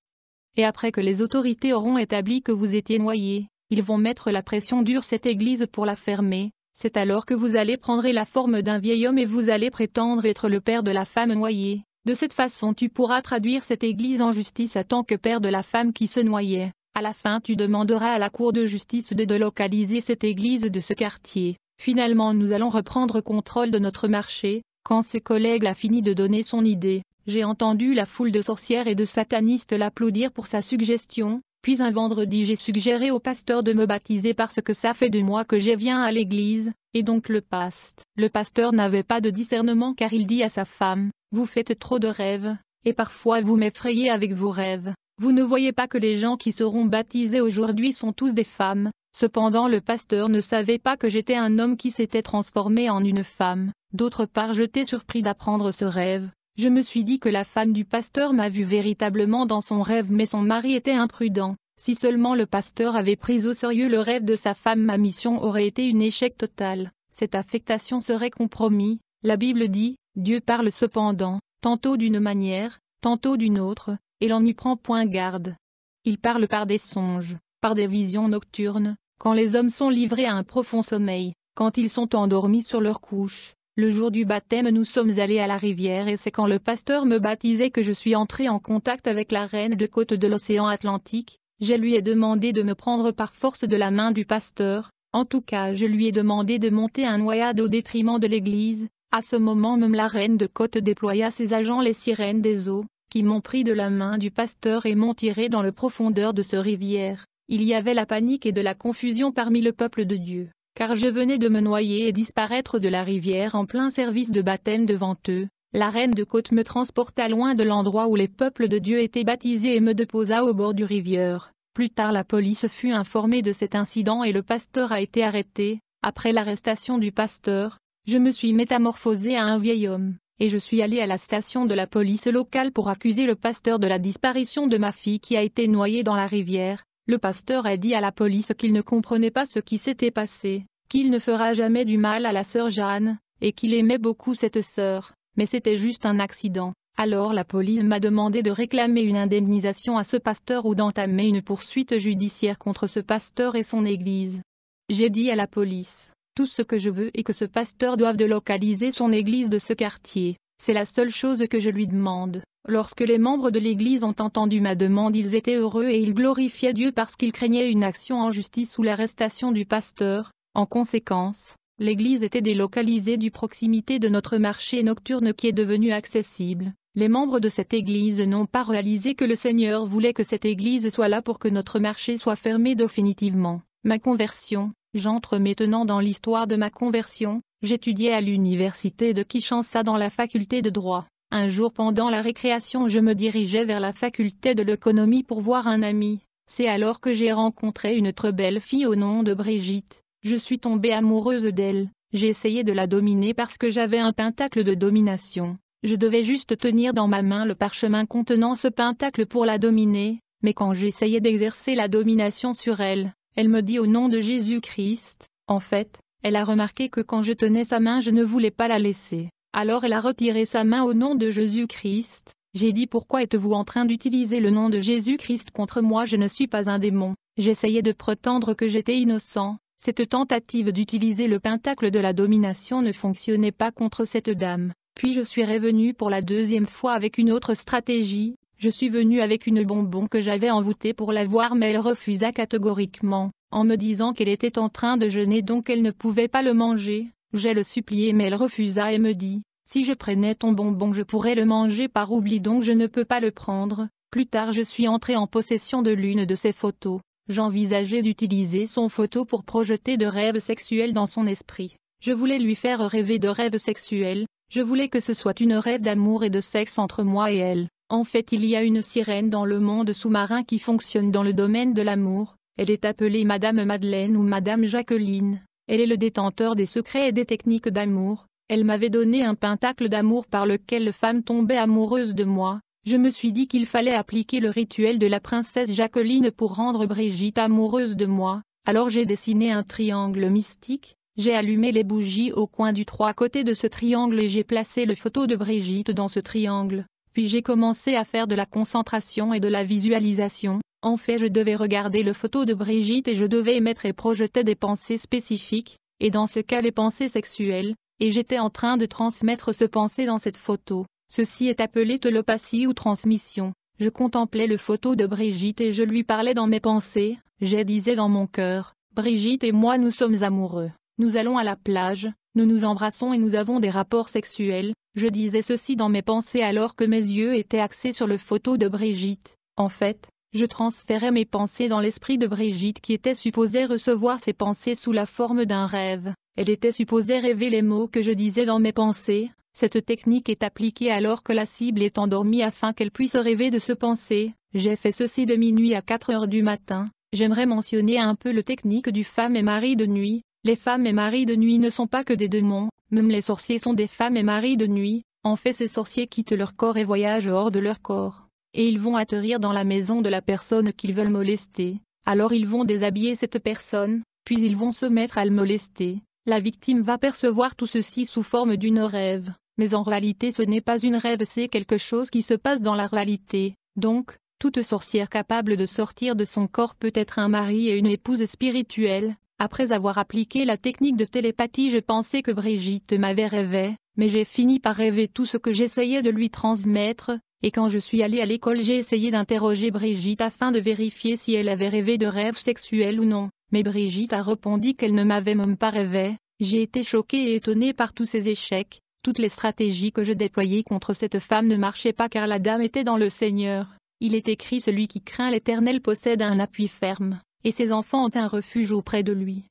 Et après que les autorités auront établi que vous étiez noyé, ils vont mettre la pression dure cette église pour la fermer, c'est alors que vous allez prendre la forme d'un vieil homme et vous allez prétendre être le père de la femme noyée. De cette façon tu pourras traduire cette église en justice à tant que père de la femme qui se noyait. À la fin tu demanderas à la cour de justice de délocaliser cette église de ce quartier. Finalement nous allons reprendre contrôle de notre marché, quand ce collègue a fini de donner son idée. J'ai entendu la foule de sorcières et de satanistes l'applaudir pour sa suggestion, puis un vendredi j'ai suggéré au pasteur de me baptiser parce que ça fait deux mois que je viens à l'église, et donc le paste. Le pasteur n'avait pas de discernement car il dit à sa femme, vous faites trop de rêves, et parfois vous m'effrayez avec vos rêves. Vous ne voyez pas que les gens qui seront baptisés aujourd'hui sont tous des femmes. Cependant le pasteur ne savait pas que j'étais un homme qui s'était transformé en une femme. D'autre part j'étais surpris d'apprendre ce rêve, je me suis dit que la femme du pasteur m'a vu véritablement dans son rêve mais son mari était imprudent. Si seulement le pasteur avait pris au sérieux le rêve de sa femme ma mission aurait été un échec total. Cette affectation serait compromise. La Bible dit, Dieu parle cependant, tantôt d'une manière, tantôt d'une autre, et l'on n'y prend point garde. Il parle par des songes, par des visions nocturnes, quand les hommes sont livrés à un profond sommeil, quand ils sont endormis sur leur couche, le jour du baptême nous sommes allés à la rivière et c'est quand le pasteur me baptisait que je suis entré en contact avec la reine de côte de l'océan Atlantique, je lui ai demandé de me prendre par force de la main du pasteur, en tout cas je lui ai demandé de monter un noyade au détriment de l'église, à ce moment même la reine de côte déploya ses agents les sirènes des eaux, qui m'ont pris de la main du pasteur et m'ont tiré dans le profondeur de ce rivière, il y avait la panique et de la confusion parmi le peuple de Dieu car je venais de me noyer et disparaître de la rivière en plein service de baptême devant eux. La reine de côte me transporta loin de l'endroit où les peuples de Dieu étaient baptisés et me déposa au bord du rivière. Plus tard la police fut informée de cet incident et le pasteur a été arrêté. Après l'arrestation du pasteur, je me suis métamorphosé à un vieil homme, et je suis allé à la station de la police locale pour accuser le pasteur de la disparition de ma fille qui a été noyée dans la rivière. Le pasteur a dit à la police qu'il ne comprenait pas ce qui s'était passé, qu'il ne fera jamais du mal à la sœur Jeanne, et qu'il aimait beaucoup cette sœur, mais c'était juste un accident. Alors la police m'a demandé de réclamer une indemnisation à ce pasteur ou d'entamer une poursuite judiciaire contre ce pasteur et son église. J'ai dit à la police, tout ce que je veux est que ce pasteur doive localiser son église de ce quartier, c'est la seule chose que je lui demande. Lorsque les membres de l'Église ont entendu ma demande ils étaient heureux et ils glorifiaient Dieu parce qu'ils craignaient une action en justice ou l'arrestation du pasteur. En conséquence, l'église était délocalisée du proximité de notre marché nocturne qui est devenu accessible. Les membres de cette église n'ont pas réalisé que le Seigneur voulait que cette église soit là pour que notre marché soit fermé définitivement. Ma conversion, j'entre maintenant dans l'histoire de ma conversion, j'étudiais à l'université de Kishansa dans la faculté de droit. Un jour pendant la récréation je me dirigeais vers la faculté de l'économie pour voir un ami, c'est alors que j'ai rencontré une très belle fille au nom de Brigitte, je suis tombée amoureuse d'elle, j'ai essayé de la dominer parce que j'avais un pentacle de domination, je devais juste tenir dans ma main le parchemin contenant ce pentacle pour la dominer, mais quand j'essayais d'exercer la domination sur elle, elle me dit au nom de Jésus-Christ, en fait, elle a remarqué que quand je tenais sa main je ne voulais pas la laisser. Alors elle a retiré sa main au nom de Jésus-Christ. J'ai dit pourquoi êtes-vous en train d'utiliser le nom de Jésus-Christ contre moi Je ne suis pas un démon. J'essayais de prétendre que j'étais innocent. Cette tentative d'utiliser le pentacle de la domination ne fonctionnait pas contre cette dame. Puis je suis revenu pour la deuxième fois avec une autre stratégie. Je suis venu avec une bonbon que j'avais envoûté pour la voir mais elle refusa catégoriquement, en me disant qu'elle était en train de jeûner donc elle ne pouvait pas le manger. J'ai le supplié mais elle refusa et me dit, si je prenais ton bonbon je pourrais le manger par oubli donc je ne peux pas le prendre. Plus tard je suis entré en possession de l'une de ses photos. J'envisageais d'utiliser son photo pour projeter de rêves sexuels dans son esprit. Je voulais lui faire rêver de rêves sexuels, je voulais que ce soit une rêve d'amour et de sexe entre moi et elle. En fait il y a une sirène dans le monde sous-marin qui fonctionne dans le domaine de l'amour, elle est appelée Madame Madeleine ou Madame Jacqueline. Elle est le détenteur des secrets et des techniques d'amour. Elle m'avait donné un pentacle d'amour par lequel les femme tombait amoureuse de moi. Je me suis dit qu'il fallait appliquer le rituel de la princesse Jacqueline pour rendre Brigitte amoureuse de moi. Alors j'ai dessiné un triangle mystique, j'ai allumé les bougies au coin du trois côtés de ce triangle et j'ai placé le photo de Brigitte dans ce triangle. Puis j'ai commencé à faire de la concentration et de la visualisation. En fait je devais regarder le photo de Brigitte et je devais émettre et projeter des pensées spécifiques, et dans ce cas les pensées sexuelles, et j'étais en train de transmettre ce pensée dans cette photo. Ceci est appelé télépathie ou transmission. Je contemplais le photo de Brigitte et je lui parlais dans mes pensées, je disais dans mon cœur, Brigitte et moi nous sommes amoureux, nous allons à la plage, nous nous embrassons et nous avons des rapports sexuels, je disais ceci dans mes pensées alors que mes yeux étaient axés sur le photo de Brigitte. En fait, je transférais mes pensées dans l'esprit de Brigitte qui était supposée recevoir ces pensées sous la forme d'un rêve, elle était supposée rêver les mots que je disais dans mes pensées, cette technique est appliquée alors que la cible est endormie afin qu'elle puisse rêver de ce penser, j'ai fait ceci de minuit à 4 heures du matin, j'aimerais mentionner un peu le technique du femme et mari de nuit, les femmes et maris de nuit ne sont pas que des démons, même les sorciers sont des femmes et maris de nuit, en fait ces sorciers quittent leur corps et voyagent hors de leur corps et ils vont atterrir dans la maison de la personne qu'ils veulent molester, alors ils vont déshabiller cette personne, puis ils vont se mettre à le molester. La victime va percevoir tout ceci sous forme d'une rêve, mais en réalité ce n'est pas une rêve c'est quelque chose qui se passe dans la réalité, donc, toute sorcière capable de sortir de son corps peut être un mari et une épouse spirituelle, après avoir appliqué la technique de télépathie je pensais que Brigitte m'avait rêvé, mais j'ai fini par rêver tout ce que j'essayais de lui transmettre, et quand je suis allée à l'école j'ai essayé d'interroger Brigitte afin de vérifier si elle avait rêvé de rêves sexuels ou non, mais Brigitte a répondu qu'elle ne m'avait même pas rêvé, j'ai été choquée et étonnée par tous ces échecs, toutes les stratégies que je déployais contre cette femme ne marchaient pas car la dame était dans le Seigneur, il est écrit celui qui craint l'Éternel possède un appui ferme, et ses enfants ont un refuge auprès de lui.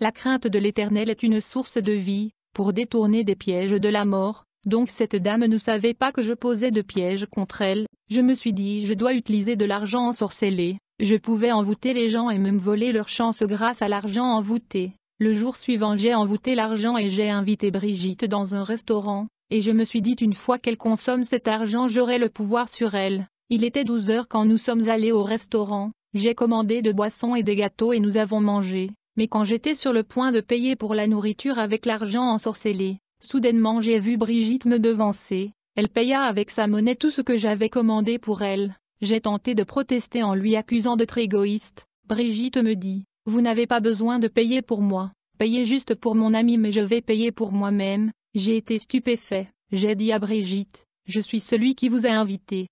La crainte de l'Éternel est une source de vie, pour détourner des pièges de la mort, donc cette dame ne savait pas que je posais de pièges contre elle, je me suis dit je dois utiliser de l'argent ensorcelé, je pouvais envoûter les gens et même voler leur chance grâce à l'argent envoûté. Le jour suivant j'ai envoûté l'argent et j'ai invité Brigitte dans un restaurant, et je me suis dit une fois qu'elle consomme cet argent j'aurai le pouvoir sur elle. Il était 12 heures quand nous sommes allés au restaurant, j'ai commandé de boissons et des gâteaux et nous avons mangé, mais quand j'étais sur le point de payer pour la nourriture avec l'argent ensorcelé, Soudainement j'ai vu Brigitte me devancer, elle paya avec sa monnaie tout ce que j'avais commandé pour elle, j'ai tenté de protester en lui accusant d'être égoïste, Brigitte me dit, vous n'avez pas besoin de payer pour moi, payez juste pour mon ami mais je vais payer pour moi-même, j'ai été stupéfait, j'ai dit à Brigitte, je suis celui qui vous a invité.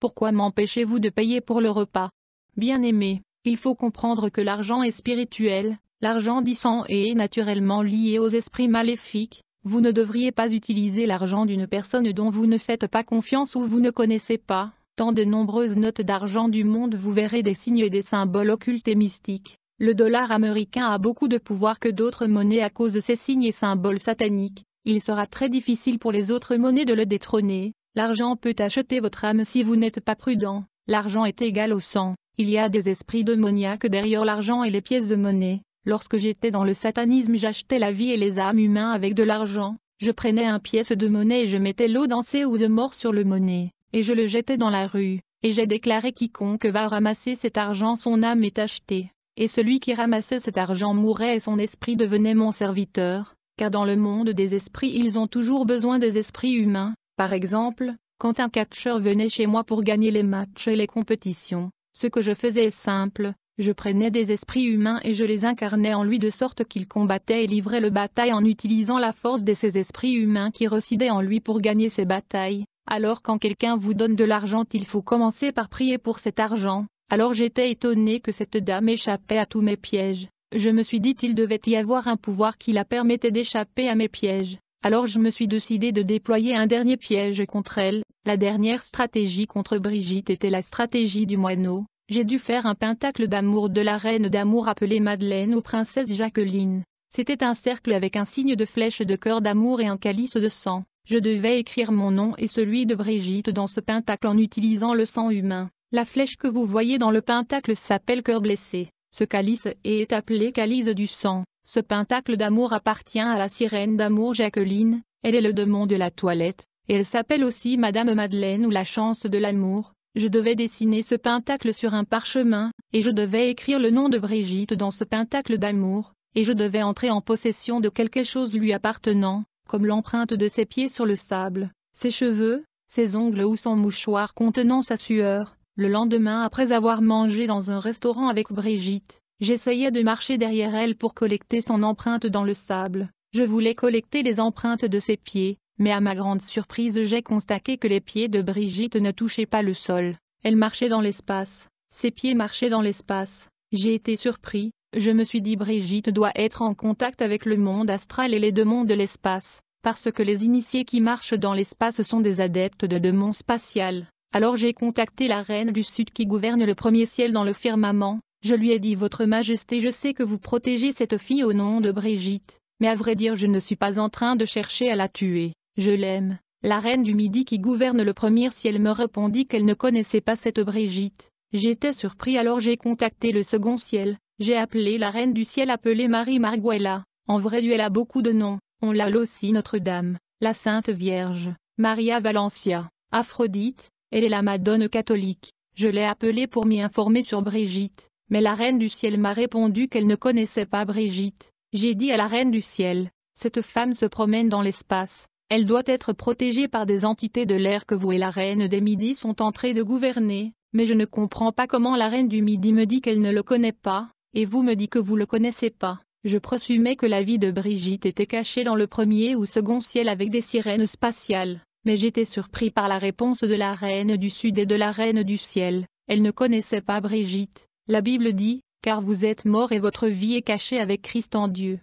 Pourquoi m'empêchez-vous de payer pour le repas Bien aimé, il faut comprendre que l'argent est spirituel, l'argent et est naturellement lié aux esprits maléfiques, vous ne devriez pas utiliser l'argent d'une personne dont vous ne faites pas confiance ou vous ne connaissez pas. Tant de nombreuses notes d'argent du monde vous verrez des signes et des symboles occultes et mystiques. Le dollar américain a beaucoup de pouvoir que d'autres monnaies à cause de ses signes et symboles sataniques. Il sera très difficile pour les autres monnaies de le détrôner. L'argent peut acheter votre âme si vous n'êtes pas prudent. L'argent est égal au sang. Il y a des esprits démoniaques derrière l'argent et les pièces de monnaie. Lorsque j'étais dans le satanisme j'achetais la vie et les âmes humains avec de l'argent, je prenais un pièce de monnaie et je mettais l'eau dansée ou de mort sur le monnaie, et je le jetais dans la rue, et j'ai déclaré quiconque va ramasser cet argent son âme est achetée, et celui qui ramassait cet argent mourait et son esprit devenait mon serviteur, car dans le monde des esprits ils ont toujours besoin des esprits humains, par exemple, quand un catcheur venait chez moi pour gagner les matchs et les compétitions, ce que je faisais est simple, je prenais des esprits humains et je les incarnais en lui de sorte qu'il combattait et livrait le bataille en utilisant la force de ces esprits humains qui recidaient en lui pour gagner ces batailles. Alors quand quelqu'un vous donne de l'argent il faut commencer par prier pour cet argent, alors j'étais étonné que cette dame échappait à tous mes pièges. Je me suis dit qu'il devait y avoir un pouvoir qui la permettait d'échapper à mes pièges. Alors je me suis décidé de déployer un dernier piège contre elle. La dernière stratégie contre Brigitte était la stratégie du moineau. J'ai dû faire un pentacle d'amour de la reine d'amour appelée Madeleine ou Princesse Jacqueline. C'était un cercle avec un signe de flèche de cœur d'amour et un calice de sang. Je devais écrire mon nom et celui de Brigitte dans ce pentacle en utilisant le sang humain. La flèche que vous voyez dans le pentacle s'appelle cœur blessé. Ce calice est appelé calice du sang. Ce pentacle d'amour appartient à la sirène d'amour Jacqueline, elle est le démon de la toilette, elle s'appelle aussi Madame Madeleine ou la chance de l'amour, je devais dessiner ce pentacle sur un parchemin, et je devais écrire le nom de Brigitte dans ce pentacle d'amour, et je devais entrer en possession de quelque chose lui appartenant, comme l'empreinte de ses pieds sur le sable, ses cheveux, ses ongles ou son mouchoir contenant sa sueur. Le lendemain après avoir mangé dans un restaurant avec Brigitte, j'essayais de marcher derrière elle pour collecter son empreinte dans le sable. Je voulais collecter les empreintes de ses pieds, mais à ma grande surprise j'ai constaté que les pieds de Brigitte ne touchaient pas le sol, elle marchait dans l'espace, ses pieds marchaient dans l'espace, j'ai été surpris, je me suis dit Brigitte doit être en contact avec le monde astral et les démons de l'espace, parce que les initiés qui marchent dans l'espace sont des adeptes de démons spatiales. Alors j'ai contacté la reine du Sud qui gouverne le premier ciel dans le firmament, je lui ai dit Votre Majesté je sais que vous protégez cette fille au nom de Brigitte, mais à vrai dire je ne suis pas en train de chercher à la tuer, je l'aime. La reine du Midi qui gouverne le premier ciel me répondit qu'elle ne connaissait pas cette Brigitte. J'étais surpris alors j'ai contacté le second ciel. J'ai appelé la reine du ciel appelée Marie Marguella. En vrai elle a beaucoup de noms. On l'a aussi Notre-Dame, la Sainte Vierge, Maria Valencia, Aphrodite, elle est la Madone catholique. Je l'ai appelée pour m'y informer sur Brigitte, mais la reine du ciel m'a répondu qu'elle ne connaissait pas Brigitte. J'ai dit à la reine du ciel, cette femme se promène dans l'espace, elle doit être protégée par des entités de l'air que vous et la reine des Midi sont en de gouverner, mais je ne comprends pas comment la reine du Midi me dit qu'elle ne le connaît pas, et vous me dites que vous le connaissez pas. Je présumais que la vie de Brigitte était cachée dans le premier ou second ciel avec des sirènes spatiales, mais j'étais surpris par la réponse de la reine du Sud et de la reine du ciel. Elle ne connaissait pas Brigitte. La Bible dit, car vous êtes mort et votre vie est cachée avec Christ en Dieu.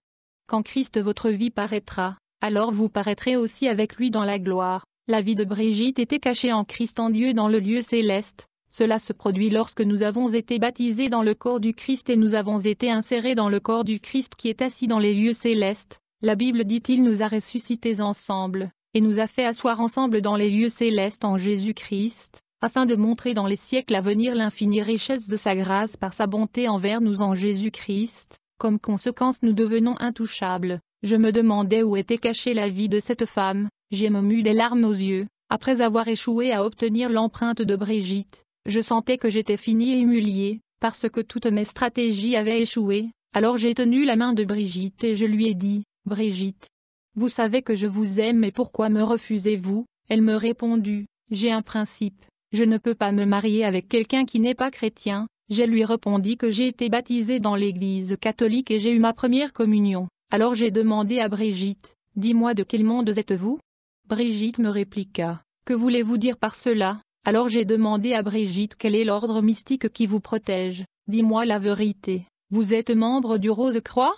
Quand Christ votre vie paraîtra, alors vous paraîtrez aussi avec lui dans la gloire. La vie de Brigitte était cachée en Christ en Dieu dans le lieu céleste. Cela se produit lorsque nous avons été baptisés dans le corps du Christ et nous avons été insérés dans le corps du Christ qui est assis dans les lieux célestes. La Bible dit-il nous a ressuscités ensemble, et nous a fait asseoir ensemble dans les lieux célestes en Jésus-Christ, afin de montrer dans les siècles à venir l'infinie richesse de sa grâce par sa bonté envers nous en Jésus-Christ. Comme conséquence nous devenons intouchables, je me demandais où était cachée la vie de cette femme, j'ai mû des larmes aux yeux, après avoir échoué à obtenir l'empreinte de Brigitte, je sentais que j'étais fini et humilié, parce que toutes mes stratégies avaient échoué, alors j'ai tenu la main de Brigitte et je lui ai dit, Brigitte, vous savez que je vous aime et pourquoi me refusez-vous Elle me répondit, j'ai un principe, je ne peux pas me marier avec quelqu'un qui n'est pas chrétien, je lui répondis que j'ai été baptisé dans l'église catholique et j'ai eu ma première communion. Alors j'ai demandé à Brigitte, dis-moi de quel monde êtes-vous Brigitte me répliqua, que voulez-vous dire par cela Alors j'ai demandé à Brigitte quel est l'ordre mystique qui vous protège, dis-moi la vérité, vous êtes membre du Rose-Croix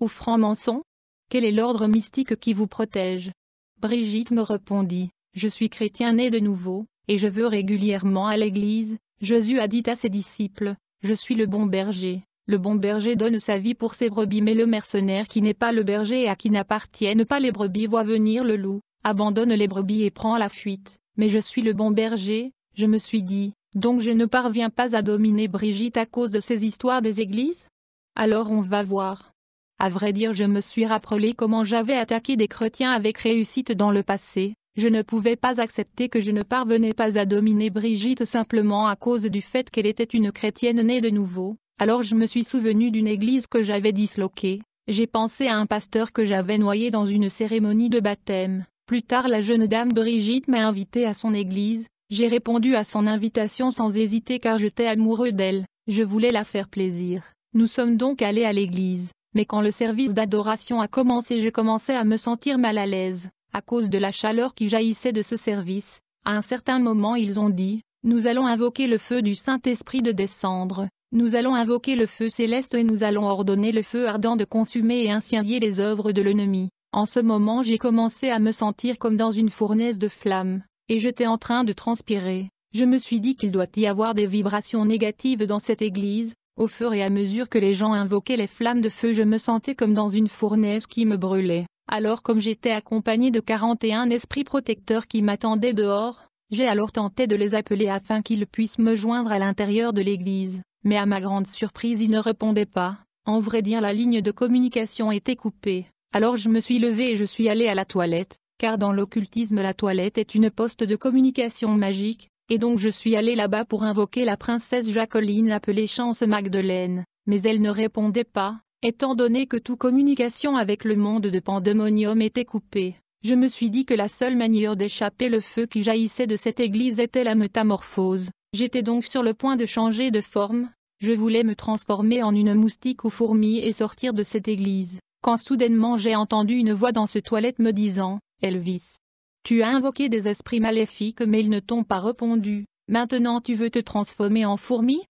Ou franc-maçon Quel est l'ordre mystique qui vous protège Brigitte me répondit, je suis chrétien né de nouveau, et je veux régulièrement à l'église, Jésus a dit à ses disciples, je suis le bon berger, le bon berger donne sa vie pour ses brebis mais le mercenaire qui n'est pas le berger et à qui n'appartiennent pas les brebis voit venir le loup, abandonne les brebis et prend la fuite. Mais je suis le bon berger, je me suis dit, donc je ne parviens pas à dominer Brigitte à cause de ces histoires des églises Alors on va voir. À vrai dire je me suis rappelé comment j'avais attaqué des chrétiens avec réussite dans le passé, je ne pouvais pas accepter que je ne parvenais pas à dominer Brigitte simplement à cause du fait qu'elle était une chrétienne née de nouveau, alors je me suis souvenu d'une église que j'avais disloquée, j'ai pensé à un pasteur que j'avais noyé dans une cérémonie de baptême. Plus tard la jeune dame Brigitte m'a invité à son église, j'ai répondu à son invitation sans hésiter car j'étais amoureux d'elle, je voulais la faire plaisir. Nous sommes donc allés à l'église, mais quand le service d'adoration a commencé je commençais à me sentir mal à l'aise, à cause de la chaleur qui jaillissait de ce service. À un certain moment ils ont dit, nous allons invoquer le feu du Saint-Esprit de descendre, nous allons invoquer le feu céleste et nous allons ordonner le feu ardent de consumer et incendier les œuvres de l'ennemi. En ce moment j'ai commencé à me sentir comme dans une fournaise de flammes, et j'étais en train de transpirer. Je me suis dit qu'il doit y avoir des vibrations négatives dans cette église, au fur et à mesure que les gens invoquaient les flammes de feu je me sentais comme dans une fournaise qui me brûlait. Alors comme j'étais accompagné de 41 esprits protecteurs qui m'attendaient dehors, j'ai alors tenté de les appeler afin qu'ils puissent me joindre à l'intérieur de l'église. Mais à ma grande surprise il ne répondait pas, en vrai dire la ligne de communication était coupée, alors je me suis levé et je suis allé à la toilette, car dans l'occultisme la toilette est une poste de communication magique, et donc je suis allé là-bas pour invoquer la princesse Jacqueline appelée Chance Magdeleine, mais elle ne répondait pas, étant donné que toute communication avec le monde de Pandemonium était coupée. Je me suis dit que la seule manière d'échapper le feu qui jaillissait de cette église était la métamorphose, J'étais donc sur le point de changer de forme, je voulais me transformer en une moustique ou fourmi et sortir de cette église, quand soudainement j'ai entendu une voix dans ce toilette me disant, Elvis. Tu as invoqué des esprits maléfiques mais ils ne t'ont pas répondu, maintenant tu veux te transformer en fourmi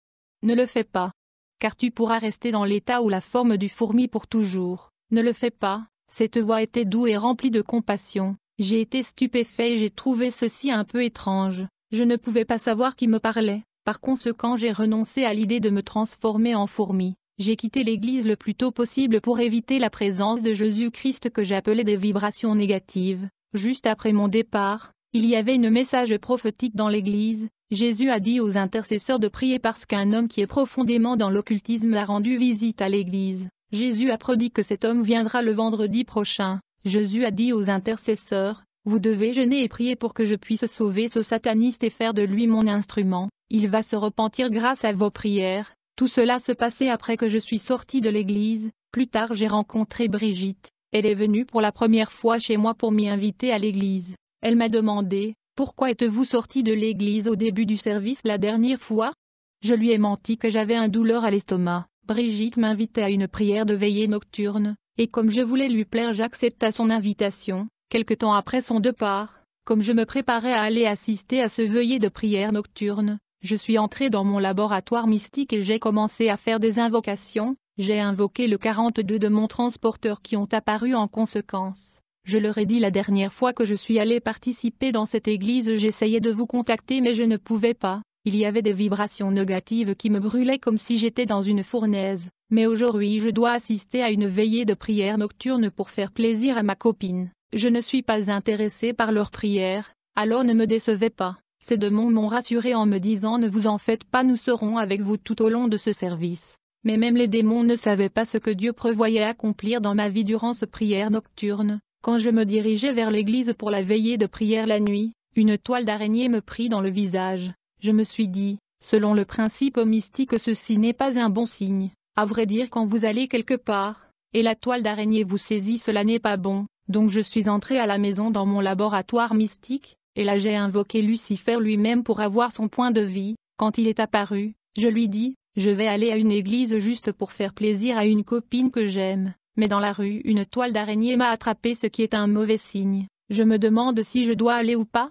Ne le fais pas. Car tu pourras rester dans l'état ou la forme du fourmi pour toujours, ne le fais pas, cette voix était doux et remplie de compassion, j'ai été stupéfait et j'ai trouvé ceci un peu étrange, je ne pouvais pas savoir qui me parlait, par conséquent j'ai renoncé à l'idée de me transformer en fourmi. J'ai quitté l'église le plus tôt possible pour éviter la présence de Jésus-Christ que j'appelais des vibrations négatives. Juste après mon départ, il y avait une message prophétique dans l'église. Jésus a dit aux intercesseurs de prier parce qu'un homme qui est profondément dans l'occultisme a rendu visite à l'église. Jésus a prodit que cet homme viendra le vendredi prochain. Jésus a dit aux intercesseurs, vous devez jeûner et prier pour que je puisse sauver ce sataniste et faire de lui mon instrument, il va se repentir grâce à vos prières, tout cela se passait après que je suis sorti de l'église, plus tard j'ai rencontré Brigitte, elle est venue pour la première fois chez moi pour m'y inviter à l'église, elle m'a demandé, pourquoi êtes-vous sorti de l'église au début du service la dernière fois Je lui ai menti que j'avais un douleur à l'estomac, Brigitte m'invitait à une prière de veillée nocturne, et comme je voulais lui plaire j'accepta son invitation, Quelque temps après son départ, comme je me préparais à aller assister à ce veillé de prière nocturne, je suis entré dans mon laboratoire mystique et j'ai commencé à faire des invocations, j'ai invoqué le 42 de mon transporteur qui ont apparu en conséquence. Je leur ai dit la dernière fois que je suis allé participer dans cette église j'essayais de vous contacter mais je ne pouvais pas, il y avait des vibrations négatives qui me brûlaient comme si j'étais dans une fournaise, mais aujourd'hui je dois assister à une veillée de prière nocturne pour faire plaisir à ma copine. Je ne suis pas intéressé par leurs prières, alors ne me décevez pas. Ces démons m'ont rassuré en me disant ne vous en faites pas nous serons avec vous tout au long de ce service. Mais même les démons ne savaient pas ce que Dieu prévoyait accomplir dans ma vie durant ce prière nocturne. Quand je me dirigeais vers l'église pour la veillée de prière la nuit, une toile d'araignée me prit dans le visage. Je me suis dit, selon le principe mystique ceci n'est pas un bon signe. À vrai dire quand vous allez quelque part, et la toile d'araignée vous saisit cela n'est pas bon, donc je suis entré à la maison dans mon laboratoire mystique, et là j'ai invoqué Lucifer lui-même pour avoir son point de vie, quand il est apparu, je lui dis, je vais aller à une église juste pour faire plaisir à une copine que j'aime, mais dans la rue une toile d'araignée m'a attrapé ce qui est un mauvais signe, je me demande si je dois aller ou pas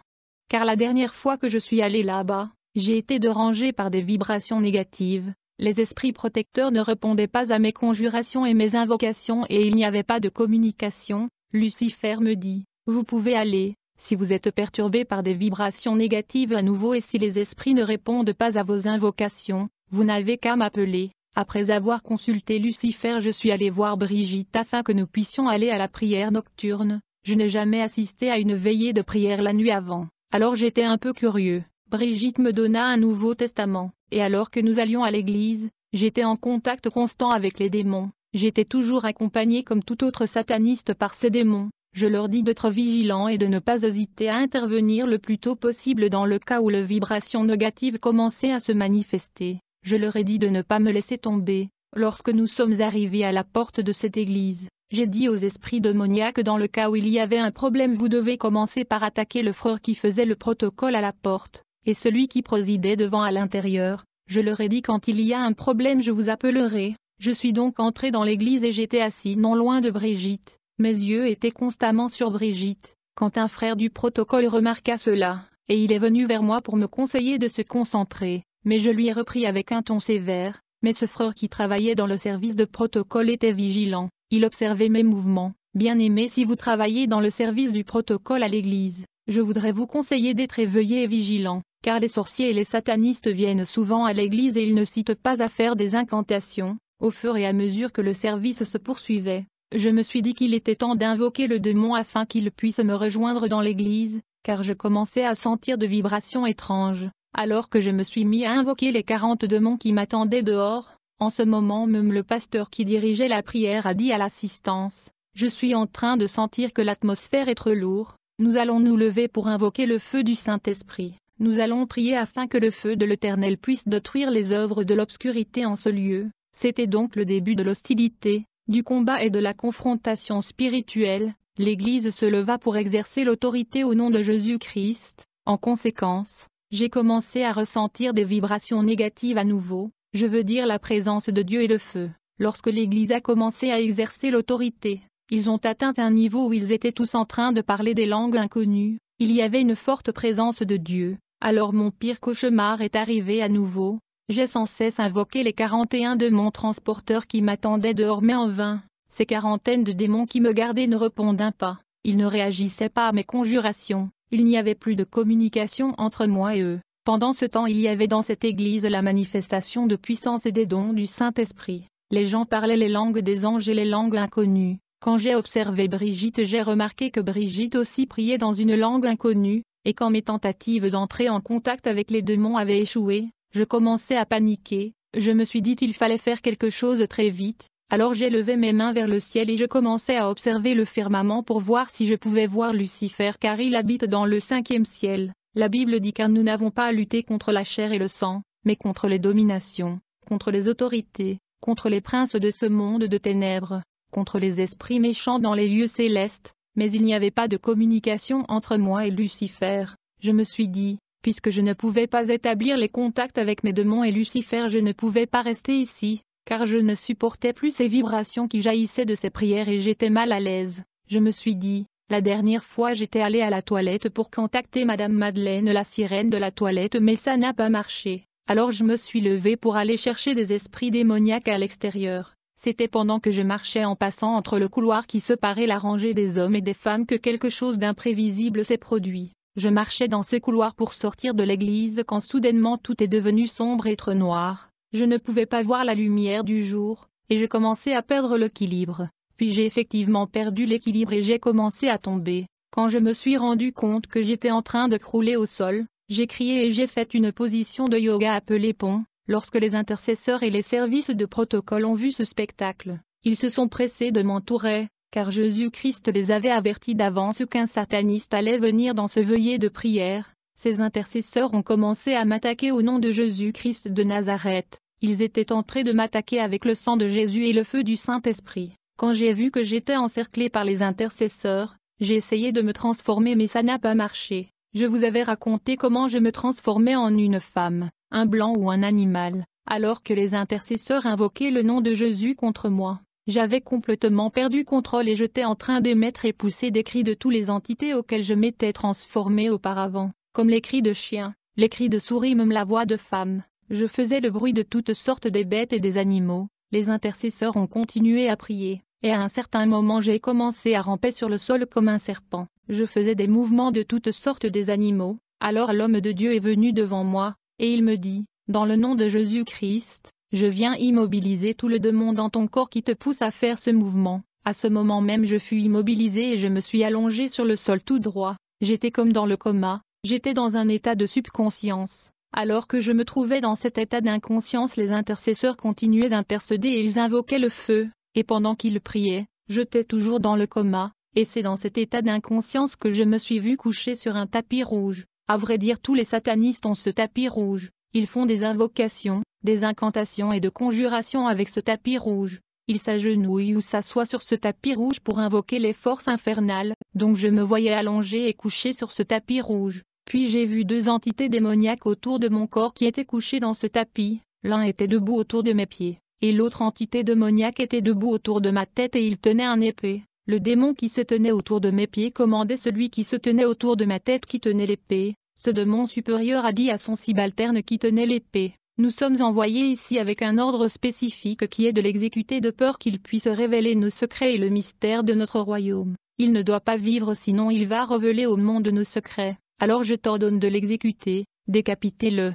Car la dernière fois que je suis allé là-bas, j'ai été dérangé par des vibrations négatives, les esprits protecteurs ne répondaient pas à mes conjurations et mes invocations et il n'y avait pas de communication, Lucifer me dit, vous pouvez aller, si vous êtes perturbé par des vibrations négatives à nouveau et si les esprits ne répondent pas à vos invocations, vous n'avez qu'à m'appeler. Après avoir consulté Lucifer je suis allé voir Brigitte afin que nous puissions aller à la prière nocturne, je n'ai jamais assisté à une veillée de prière la nuit avant, alors j'étais un peu curieux. Brigitte me donna un Nouveau Testament, et alors que nous allions à l'église, j'étais en contact constant avec les démons, J'étais toujours accompagné comme tout autre sataniste par ces démons. Je leur dis d'être vigilants et de ne pas hésiter à intervenir le plus tôt possible dans le cas où les vibrations négatives commençaient à se manifester. Je leur ai dit de ne pas me laisser tomber. Lorsque nous sommes arrivés à la porte de cette église, j'ai dit aux esprits démoniaques dans le cas où il y avait un problème vous devez commencer par attaquer le frère qui faisait le protocole à la porte, et celui qui présidait devant à l'intérieur. Je leur ai dit quand il y a un problème je vous appellerai, je suis donc entré dans l'église et j'étais assis non loin de Brigitte. Mes yeux étaient constamment sur Brigitte, quand un frère du protocole remarqua cela, et il est venu vers moi pour me conseiller de se concentrer, mais je lui ai repris avec un ton sévère, mais ce frère qui travaillait dans le service de protocole était vigilant, il observait mes mouvements. Bien aimé si vous travaillez dans le service du protocole à l'église, je voudrais vous conseiller d'être éveillé et vigilant, car les sorciers et les satanistes viennent souvent à l'église et ils ne citent pas à faire des incantations, au fur et à mesure que le service se poursuivait, je me suis dit qu'il était temps d'invoquer le démon afin qu'il puisse me rejoindre dans l'église, car je commençais à sentir de vibrations étranges, alors que je me suis mis à invoquer les quarante démons qui m'attendaient dehors, en ce moment même le pasteur qui dirigeait la prière a dit à l'assistance, « Je suis en train de sentir que l'atmosphère est trop lourde, nous allons nous lever pour invoquer le feu du Saint-Esprit, nous allons prier afin que le feu de l'Éternel puisse détruire les œuvres de l'obscurité en ce lieu, c'était donc le début de l'hostilité, du combat et de la confrontation spirituelle, l'Église se leva pour exercer l'autorité au nom de Jésus-Christ, en conséquence, j'ai commencé à ressentir des vibrations négatives à nouveau, je veux dire la présence de Dieu et le feu. Lorsque l'Église a commencé à exercer l'autorité, ils ont atteint un niveau où ils étaient tous en train de parler des langues inconnues, il y avait une forte présence de Dieu, alors mon pire cauchemar est arrivé à nouveau, j'ai sans cesse invoqué les 41 de mon transporteur qui m'attendaient dehors mais en vain, ces quarantaines de démons qui me gardaient ne répondaient pas, ils ne réagissaient pas à mes conjurations, il n'y avait plus de communication entre moi et eux. Pendant ce temps il y avait dans cette église la manifestation de puissance et des dons du Saint-Esprit. Les gens parlaient les langues des anges et les langues inconnues. Quand j'ai observé Brigitte j'ai remarqué que Brigitte aussi priait dans une langue inconnue, et quand mes tentatives d'entrer en contact avec les démons avaient échoué, je commençais à paniquer, je me suis dit qu'il fallait faire quelque chose très vite, alors j'ai levé mes mains vers le ciel et je commençais à observer le firmament pour voir si je pouvais voir Lucifer car il habite dans le cinquième ciel. La Bible dit car nous n'avons pas à lutter contre la chair et le sang, mais contre les dominations, contre les autorités, contre les princes de ce monde de ténèbres, contre les esprits méchants dans les lieux célestes, mais il n'y avait pas de communication entre moi et Lucifer. Je me suis dit, Puisque je ne pouvais pas établir les contacts avec mes démons et Lucifer je ne pouvais pas rester ici, car je ne supportais plus ces vibrations qui jaillissaient de ces prières et j'étais mal à l'aise. Je me suis dit, la dernière fois j'étais allé à la toilette pour contacter Madame Madeleine la sirène de la toilette mais ça n'a pas marché. Alors je me suis levé pour aller chercher des esprits démoniaques à l'extérieur. C'était pendant que je marchais en passant entre le couloir qui séparait la rangée des hommes et des femmes que quelque chose d'imprévisible s'est produit. Je marchais dans ce couloir pour sortir de l'église quand soudainement tout est devenu sombre et trop noir, je ne pouvais pas voir la lumière du jour, et je commençais à perdre l'équilibre, puis j'ai effectivement perdu l'équilibre et j'ai commencé à tomber, quand je me suis rendu compte que j'étais en train de crouler au sol, j'ai crié et j'ai fait une position de yoga appelée pont, lorsque les intercesseurs et les services de protocole ont vu ce spectacle, ils se sont pressés de m'entourer, car Jésus-Christ les avait avertis d'avance qu'un sataniste allait venir dans ce veillé de prière, ces intercesseurs ont commencé à m'attaquer au nom de Jésus-Christ de Nazareth, ils étaient en train de m'attaquer avec le sang de Jésus et le feu du Saint-Esprit. Quand j'ai vu que j'étais encerclé par les intercesseurs, j'ai essayé de me transformer mais ça n'a pas marché. Je vous avais raconté comment je me transformais en une femme, un blanc ou un animal, alors que les intercesseurs invoquaient le nom de Jésus contre moi. J'avais complètement perdu contrôle et j'étais en train d'émettre et pousser des cris de toutes les entités auxquelles je m'étais transformé auparavant, comme les cris de chiens, les cris de souris même la voix de femme. Je faisais le bruit de toutes sortes des bêtes et des animaux. Les intercesseurs ont continué à prier, et à un certain moment j'ai commencé à ramper sur le sol comme un serpent. Je faisais des mouvements de toutes sortes des animaux. Alors l'homme de Dieu est venu devant moi, et il me dit, dans le nom de Jésus-Christ, je viens immobiliser tout le démon dans ton corps qui te pousse à faire ce mouvement. À ce moment même je fus immobilisé et je me suis allongé sur le sol tout droit. J'étais comme dans le coma, j'étais dans un état de subconscience. Alors que je me trouvais dans cet état d'inconscience les intercesseurs continuaient d'intercéder et ils invoquaient le feu, et pendant qu'ils priaient, j'étais toujours dans le coma, et c'est dans cet état d'inconscience que je me suis vu couché sur un tapis rouge. À vrai dire tous les satanistes ont ce tapis rouge, ils font des invocations, des incantations et de conjurations avec ce tapis rouge. Ils s'agenouillent ou s'assoient sur ce tapis rouge pour invoquer les forces infernales, donc je me voyais allongé et couché sur ce tapis rouge. Puis j'ai vu deux entités démoniaques autour de mon corps qui étaient couchées dans ce tapis, l'un était debout autour de mes pieds, et l'autre entité démoniaque était debout autour de ma tête et il tenait un épée. Le démon qui se tenait autour de mes pieds commandait celui qui se tenait autour de ma tête qui tenait l'épée, ce démon supérieur a dit à son subalterne qui tenait l'épée. Nous sommes envoyés ici avec un ordre spécifique qui est de l'exécuter de peur qu'il puisse révéler nos secrets et le mystère de notre royaume. Il ne doit pas vivre sinon il va révéler au monde nos secrets. Alors je t'ordonne de l'exécuter, décapitez-le.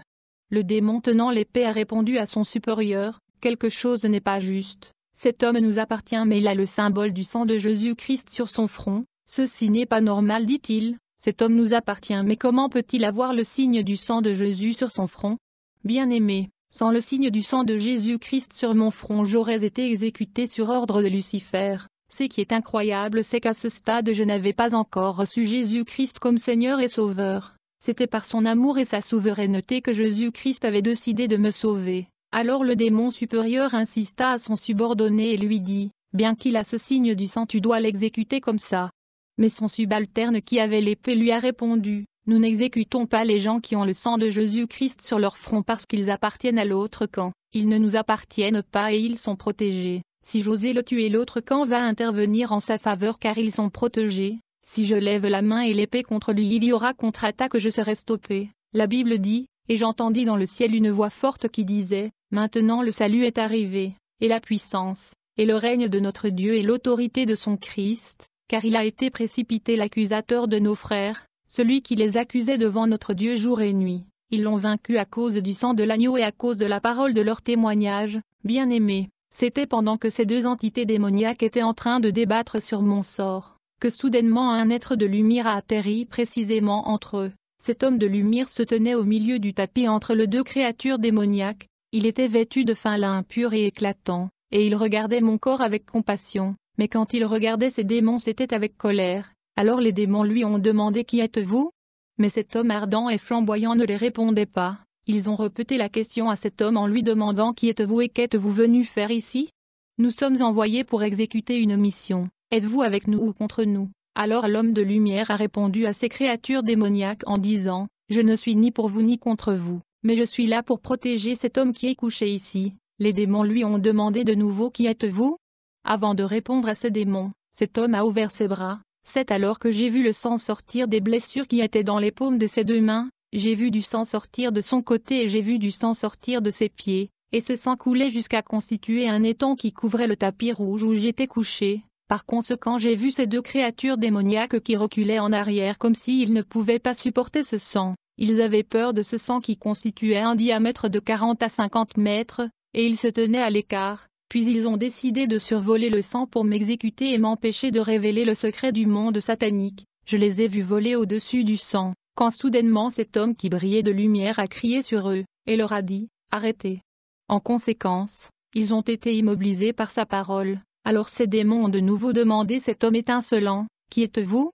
Le démon tenant l'épée a répondu à son supérieur, quelque chose n'est pas juste. Cet homme nous appartient mais il a le symbole du sang de Jésus-Christ sur son front, ceci n'est pas normal dit-il, cet homme nous appartient mais comment peut-il avoir le signe du sang de Jésus sur son front Bien-aimé, sans le signe du sang de Jésus-Christ sur mon front j'aurais été exécuté sur ordre de Lucifer. Ce qui est incroyable c'est qu'à ce stade je n'avais pas encore reçu Jésus-Christ comme Seigneur et Sauveur. C'était par son amour et sa souveraineté que Jésus-Christ avait décidé de me sauver. Alors le démon supérieur insista à son subordonné et lui dit, « Bien qu'il a ce signe du sang tu dois l'exécuter comme ça. Mais son subalterne qui avait l'épée lui a répondu, Nous n'exécutons pas les gens qui ont le sang de Jésus-Christ sur leur front parce qu'ils appartiennent à l'autre camp, ils ne nous appartiennent pas et ils sont protégés. Si j'osais le tuer l'autre camp va intervenir en sa faveur car ils sont protégés, si je lève la main et l'épée contre lui il y aura contre-attaque je serai stoppé. La Bible dit, et j'entendis dans le ciel une voix forte qui disait, Maintenant le salut est arrivé, et la puissance, et le règne de notre Dieu et l'autorité de son Christ, car il a été précipité l'accusateur de nos frères, celui qui les accusait devant notre Dieu jour et nuit. Ils l'ont vaincu à cause du sang de l'agneau et à cause de la parole de leur témoignage, bien aimé. C'était pendant que ces deux entités démoniaques étaient en train de débattre sur mon sort, que soudainement un être de lumière a atterri précisément entre eux. Cet homme de lumière se tenait au milieu du tapis entre les deux créatures démoniaques, il était vêtu de fin lin pur et éclatant, et il regardait mon corps avec compassion. Mais quand il regardait ces démons c'était avec colère, alors les démons lui ont demandé qui êtes-vous Mais cet homme ardent et flamboyant ne les répondait pas, ils ont repeté la question à cet homme en lui demandant qui êtes-vous et qu'êtes-vous venu faire ici Nous sommes envoyés pour exécuter une mission, êtes-vous avec nous ou contre nous alors l'homme de lumière a répondu à ces créatures démoniaques en disant, Je ne suis ni pour vous ni contre vous, mais je suis là pour protéger cet homme qui est couché ici. Les démons lui ont demandé de nouveau Qui êtes-vous avant de répondre à ce démon, cet homme a ouvert ses bras, c'est alors que j'ai vu le sang sortir des blessures qui étaient dans les paumes de ses deux mains, j'ai vu du sang sortir de son côté et j'ai vu du sang sortir de ses pieds, et ce sang coulait jusqu'à constituer un étang qui couvrait le tapis rouge où j'étais couché. Par conséquent j'ai vu ces deux créatures démoniaques qui reculaient en arrière comme s'ils ne pouvaient pas supporter ce sang, ils avaient peur de ce sang qui constituait un diamètre de 40 à 50 mètres, et ils se tenaient à l'écart, puis ils ont décidé de survoler le sang pour m'exécuter et m'empêcher de révéler le secret du monde satanique, je les ai vus voler au-dessus du sang, quand soudainement cet homme qui brillait de lumière a crié sur eux, et leur a dit, arrêtez. En conséquence, ils ont été immobilisés par sa parole, alors ces démons ont de nouveau demandé cet homme étincelant, qui êtes-vous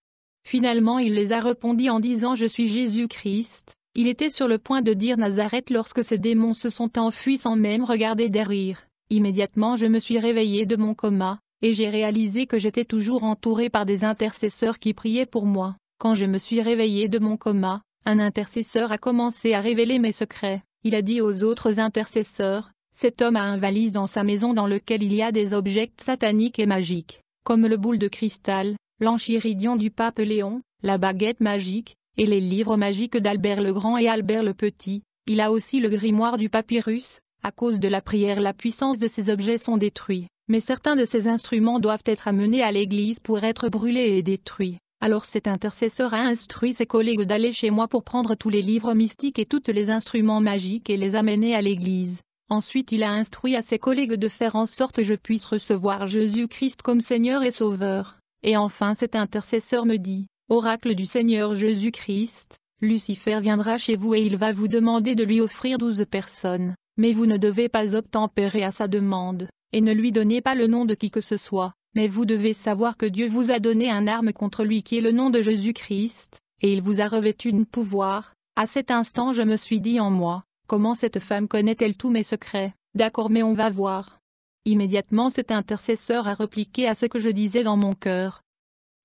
Finalement il les a répondu en disant je suis Jésus-Christ, il était sur le point de dire Nazareth lorsque ces démons se sont enfuis sans même regarder derrière. Immédiatement je me suis réveillé de mon coma, et j'ai réalisé que j'étais toujours entouré par des intercesseurs qui priaient pour moi. Quand je me suis réveillé de mon coma, un intercesseur a commencé à révéler mes secrets. Il a dit aux autres intercesseurs, cet homme a un valise dans sa maison dans lequel il y a des objets sataniques et magiques, comme le boule de cristal, l'enchiridion du pape Léon, la baguette magique, et les livres magiques d'Albert le Grand et Albert le Petit. Il a aussi le grimoire du papyrus, à cause de la prière la puissance de ces objets sont détruits, mais certains de ces instruments doivent être amenés à l'église pour être brûlés et détruits. Alors cet intercesseur a instruit ses collègues d'aller chez moi pour prendre tous les livres mystiques et tous les instruments magiques et les amener à l'église. Ensuite il a instruit à ses collègues de faire en sorte que je puisse recevoir Jésus-Christ comme Seigneur et Sauveur. Et enfin cet intercesseur me dit, Oracle du Seigneur Jésus-Christ, Lucifer viendra chez vous et il va vous demander de lui offrir douze personnes. Mais vous ne devez pas obtempérer à sa demande, et ne lui donnez pas le nom de qui que ce soit, mais vous devez savoir que Dieu vous a donné un arme contre lui qui est le nom de Jésus-Christ, et il vous a revêtu de pouvoir. À cet instant je me suis dit en moi, comment cette femme connaît-elle tous mes secrets D'accord mais on va voir. Immédiatement cet intercesseur a repliqué à ce que je disais dans mon cœur.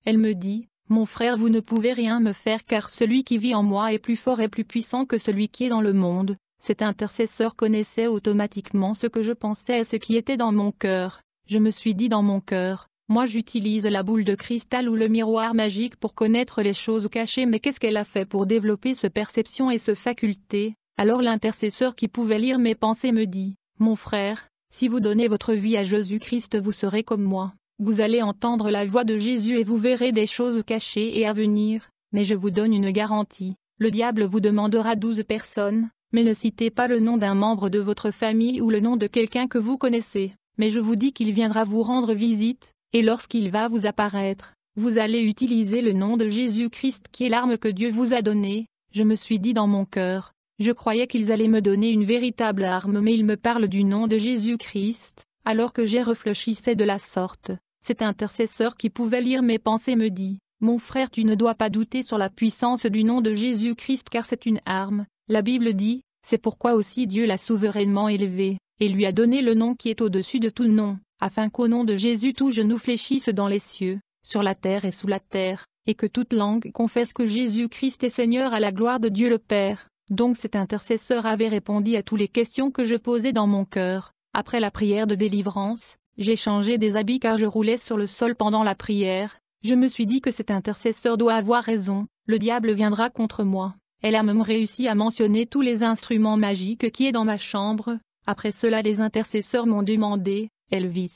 Elle me dit, mon frère vous ne pouvez rien me faire car celui qui vit en moi est plus fort et plus puissant que celui qui est dans le monde, cet intercesseur connaissait automatiquement ce que je pensais et ce qui était dans mon cœur. Je me suis dit dans mon cœur, moi j'utilise la boule de cristal ou le miroir magique pour connaître les choses cachées mais qu'est-ce qu'elle a fait pour développer ce perception et ce faculté Alors l'intercesseur qui pouvait lire mes pensées me dit, mon frère, si vous donnez votre vie à Jésus-Christ vous serez comme moi. Vous allez entendre la voix de Jésus et vous verrez des choses cachées et à venir, mais je vous donne une garantie. Le diable vous demandera douze personnes, mais ne citez pas le nom d'un membre de votre famille ou le nom de quelqu'un que vous connaissez, mais je vous dis qu'il viendra vous rendre visite, et lorsqu'il va vous apparaître, vous allez utiliser le nom de Jésus-Christ qui est l'arme que Dieu vous a donnée, je me suis dit dans mon cœur, je croyais qu'ils allaient me donner une véritable arme mais ils me parlent du nom de Jésus-Christ, alors que j'ai réfléchissais de la sorte, cet intercesseur qui pouvait lire mes pensées me dit, mon frère tu ne dois pas douter sur la puissance du nom de Jésus-Christ car c'est une arme, la Bible dit, c'est pourquoi aussi Dieu l'a souverainement élevé, et lui a donné le nom qui est au-dessus de tout nom, afin qu'au nom de Jésus tout genou fléchisse dans les cieux, sur la terre et sous la terre, et que toute langue confesse que Jésus-Christ est Seigneur à la gloire de Dieu le Père. Donc cet intercesseur avait répondu à toutes les questions que je posais dans mon cœur. Après la prière de délivrance, j'ai changé des habits car je roulais sur le sol pendant la prière. Je me suis dit que cet intercesseur doit avoir raison, le diable viendra contre moi. Elle a même réussi à mentionner tous les instruments magiques qui est dans ma chambre. Après cela les intercesseurs m'ont demandé, Elvis.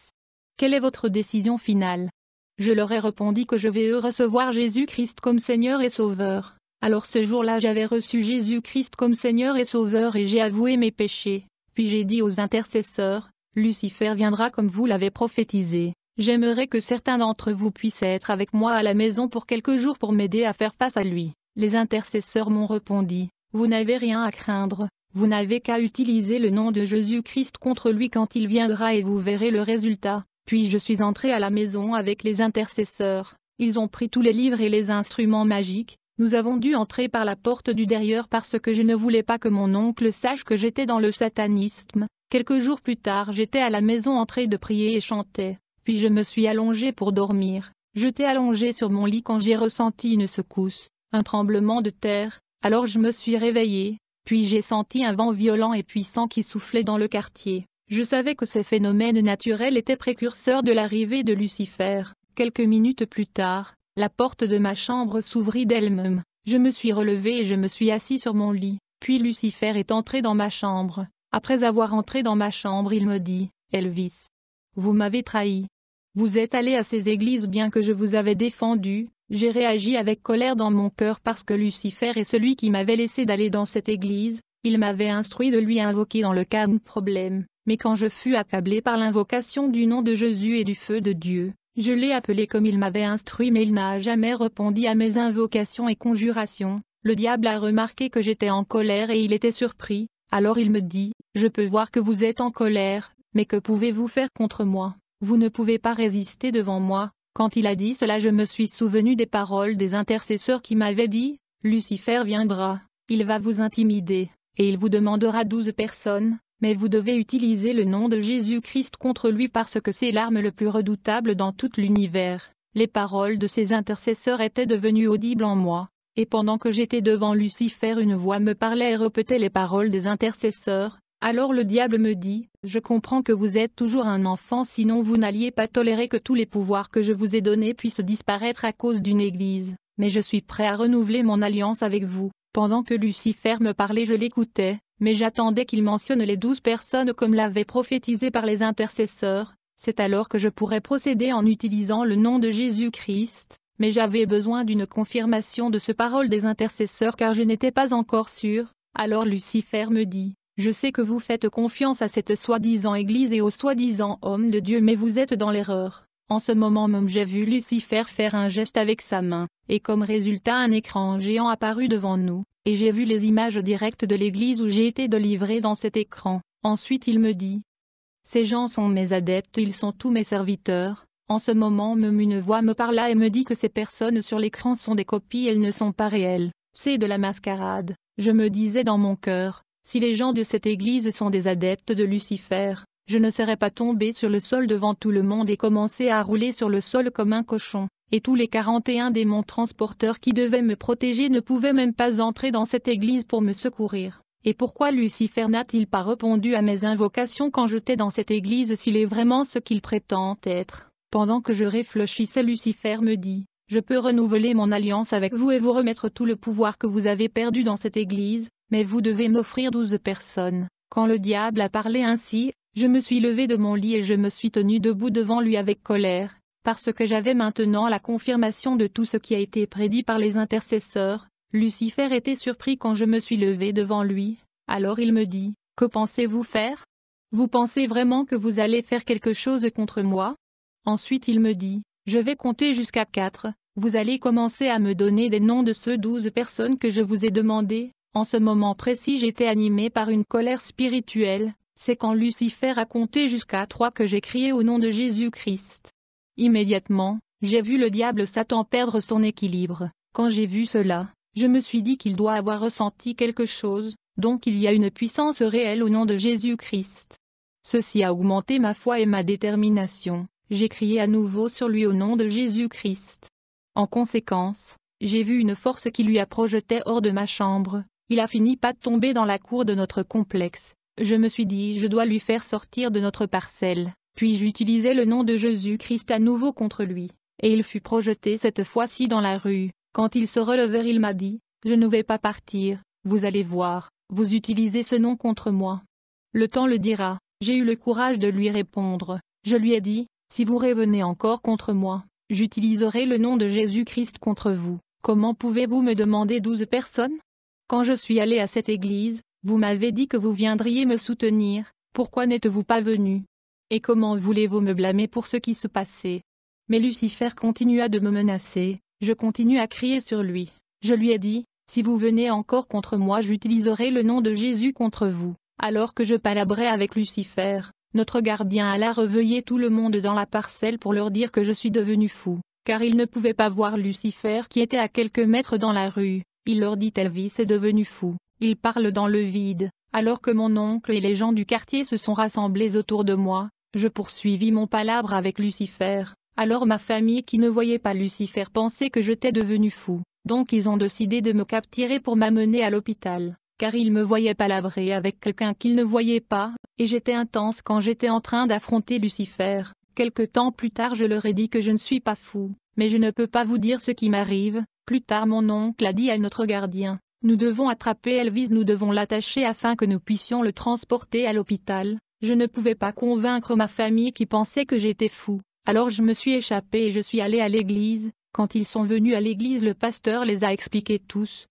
Quelle est votre décision finale Je leur ai répondu que je vais recevoir Jésus-Christ comme Seigneur et Sauveur. Alors ce jour-là j'avais reçu Jésus-Christ comme Seigneur et Sauveur et j'ai avoué mes péchés. Puis j'ai dit aux intercesseurs, Lucifer viendra comme vous l'avez prophétisé. J'aimerais que certains d'entre vous puissent être avec moi à la maison pour quelques jours pour m'aider à faire face à lui. Les intercesseurs m'ont répondu, vous n'avez rien à craindre, vous n'avez qu'à utiliser le nom de Jésus-Christ contre lui quand il viendra et vous verrez le résultat. Puis je suis entré à la maison avec les intercesseurs, ils ont pris tous les livres et les instruments magiques, nous avons dû entrer par la porte du derrière parce que je ne voulais pas que mon oncle sache que j'étais dans le satanisme. Quelques jours plus tard j'étais à la maison entrée de prier et chanter, puis je me suis allongé pour dormir. Je t'ai allongé sur mon lit quand j'ai ressenti une secousse un tremblement de terre, alors je me suis réveillé, puis j'ai senti un vent violent et puissant qui soufflait dans le quartier. Je savais que ces phénomènes naturels étaient précurseurs de l'arrivée de Lucifer. Quelques minutes plus tard, la porte de ma chambre s'ouvrit d'elle-même. Je me suis relevé et je me suis assis sur mon lit. Puis Lucifer est entré dans ma chambre. Après avoir entré dans ma chambre, il me dit Elvis, vous m'avez trahi. Vous êtes allé à ces églises bien que je vous avais défendu, j'ai réagi avec colère dans mon cœur parce que Lucifer est celui qui m'avait laissé d'aller dans cette église, il m'avait instruit de lui invoquer dans le cas de problème, mais quand je fus accablé par l'invocation du nom de Jésus et du feu de Dieu, je l'ai appelé comme il m'avait instruit mais il n'a jamais répondu à mes invocations et conjurations, le diable a remarqué que j'étais en colère et il était surpris, alors il me dit, je peux voir que vous êtes en colère, mais que pouvez-vous faire contre moi Vous ne pouvez pas résister devant moi, quand il a dit cela je me suis souvenu des paroles des intercesseurs qui m'avaient dit, Lucifer viendra, il va vous intimider, et il vous demandera douze personnes, mais vous devez utiliser le nom de Jésus-Christ contre lui parce que c'est l'arme le plus redoutable dans tout l'univers. Les paroles de ces intercesseurs étaient devenues audibles en moi, et pendant que j'étais devant Lucifer une voix me parlait et répétait les paroles des intercesseurs, alors le diable me dit, je comprends que vous êtes toujours un enfant sinon vous n'alliez pas tolérer que tous les pouvoirs que je vous ai donnés puissent disparaître à cause d'une église, mais je suis prêt à renouveler mon alliance avec vous. Pendant que Lucifer me parlait je l'écoutais, mais j'attendais qu'il mentionne les douze personnes comme l'avait prophétisé par les intercesseurs, c'est alors que je pourrais procéder en utilisant le nom de Jésus-Christ, mais j'avais besoin d'une confirmation de ce parole des intercesseurs car je n'étais pas encore sûr, alors Lucifer me dit, je sais que vous faites confiance à cette soi-disant église et au soi-disant homme de Dieu mais vous êtes dans l'erreur. En ce moment même j'ai vu Lucifer faire un geste avec sa main, et comme résultat un écran géant apparut devant nous, et j'ai vu les images directes de l'église où j'ai été délivré dans cet écran. Ensuite il me dit « Ces gens sont mes adeptes, ils sont tous mes serviteurs. » En ce moment même une voix me parla et me dit que ces personnes sur l'écran sont des copies, elles ne sont pas réelles. C'est de la mascarade, je me disais dans mon cœur, si les gens de cette église sont des adeptes de Lucifer, je ne serais pas tombé sur le sol devant tout le monde et commencé à rouler sur le sol comme un cochon, et tous les 41 démons transporteurs qui devaient me protéger ne pouvaient même pas entrer dans cette église pour me secourir. Et pourquoi Lucifer n'a-t-il pas répondu à mes invocations quand j'étais dans cette église s'il est vraiment ce qu'il prétend être Pendant que je réfléchissais Lucifer me dit, je peux renouveler mon alliance avec vous et vous remettre tout le pouvoir que vous avez perdu dans cette église, mais vous devez m'offrir douze personnes. Quand le diable a parlé ainsi, je me suis levé de mon lit et je me suis tenu debout devant lui avec colère, parce que j'avais maintenant la confirmation de tout ce qui a été prédit par les intercesseurs. Lucifer était surpris quand je me suis levé devant lui, alors il me dit, Que pensez-vous faire Vous pensez vraiment que vous allez faire quelque chose contre moi Ensuite il me dit, Je vais compter jusqu'à quatre, vous allez commencer à me donner des noms de ceux douze personnes que je vous ai demandées, en ce moment précis j'étais animé par une colère spirituelle, c'est quand Lucifer a compté jusqu'à trois que j'ai crié au nom de Jésus-Christ. Immédiatement, j'ai vu le diable Satan perdre son équilibre. Quand j'ai vu cela, je me suis dit qu'il doit avoir ressenti quelque chose, donc il y a une puissance réelle au nom de Jésus-Christ. Ceci a augmenté ma foi et ma détermination, j'ai crié à nouveau sur lui au nom de Jésus-Christ. En conséquence, j'ai vu une force qui lui a projeté hors de ma chambre, il a fini pas tomber dans la cour de notre complexe. Je me suis dit je dois lui faire sortir de notre parcelle. Puis j'utilisais le nom de Jésus-Christ à nouveau contre lui. Et il fut projeté cette fois-ci dans la rue. Quand il se releva, il m'a dit, je ne vais pas partir, vous allez voir, vous utilisez ce nom contre moi. Le temps le dira, j'ai eu le courage de lui répondre, je lui ai dit, si vous revenez encore contre moi, j'utiliserai le nom de Jésus-Christ contre vous. Comment pouvez-vous me demander douze personnes quand je suis allé à cette église, vous m'avez dit que vous viendriez me soutenir, pourquoi n'êtes-vous pas venu Et comment voulez-vous me blâmer pour ce qui se passait Mais Lucifer continua de me menacer, je continue à crier sur lui. Je lui ai dit, si vous venez encore contre moi j'utiliserai le nom de Jésus contre vous, alors que je palabrais avec Lucifer, notre gardien alla reveiller tout le monde dans la parcelle pour leur dire que je suis devenu fou, car il ne pouvait pas voir Lucifer qui était à quelques mètres dans la rue, il leur dit Elvis est devenu fou, il parle dans le vide, alors que mon oncle et les gens du quartier se sont rassemblés autour de moi, je poursuivis mon palabre avec Lucifer, alors ma famille qui ne voyait pas Lucifer pensait que j'étais devenu fou, donc ils ont décidé de me capturer pour m'amener à l'hôpital, car ils me voyaient palabrer avec quelqu'un qu'ils ne voyaient pas, et j'étais intense quand j'étais en train d'affronter Lucifer, Quelque temps plus tard je leur ai dit que je ne suis pas fou, mais je ne peux pas vous dire ce qui m'arrive, plus tard mon oncle a dit à notre gardien, nous devons attraper Elvis, nous devons l'attacher afin que nous puissions le transporter à l'hôpital, je ne pouvais pas convaincre ma famille qui pensait que j'étais fou, alors je me suis échappé et je suis allé à l'église, quand ils sont venus à l'église le pasteur les a expliqués tous,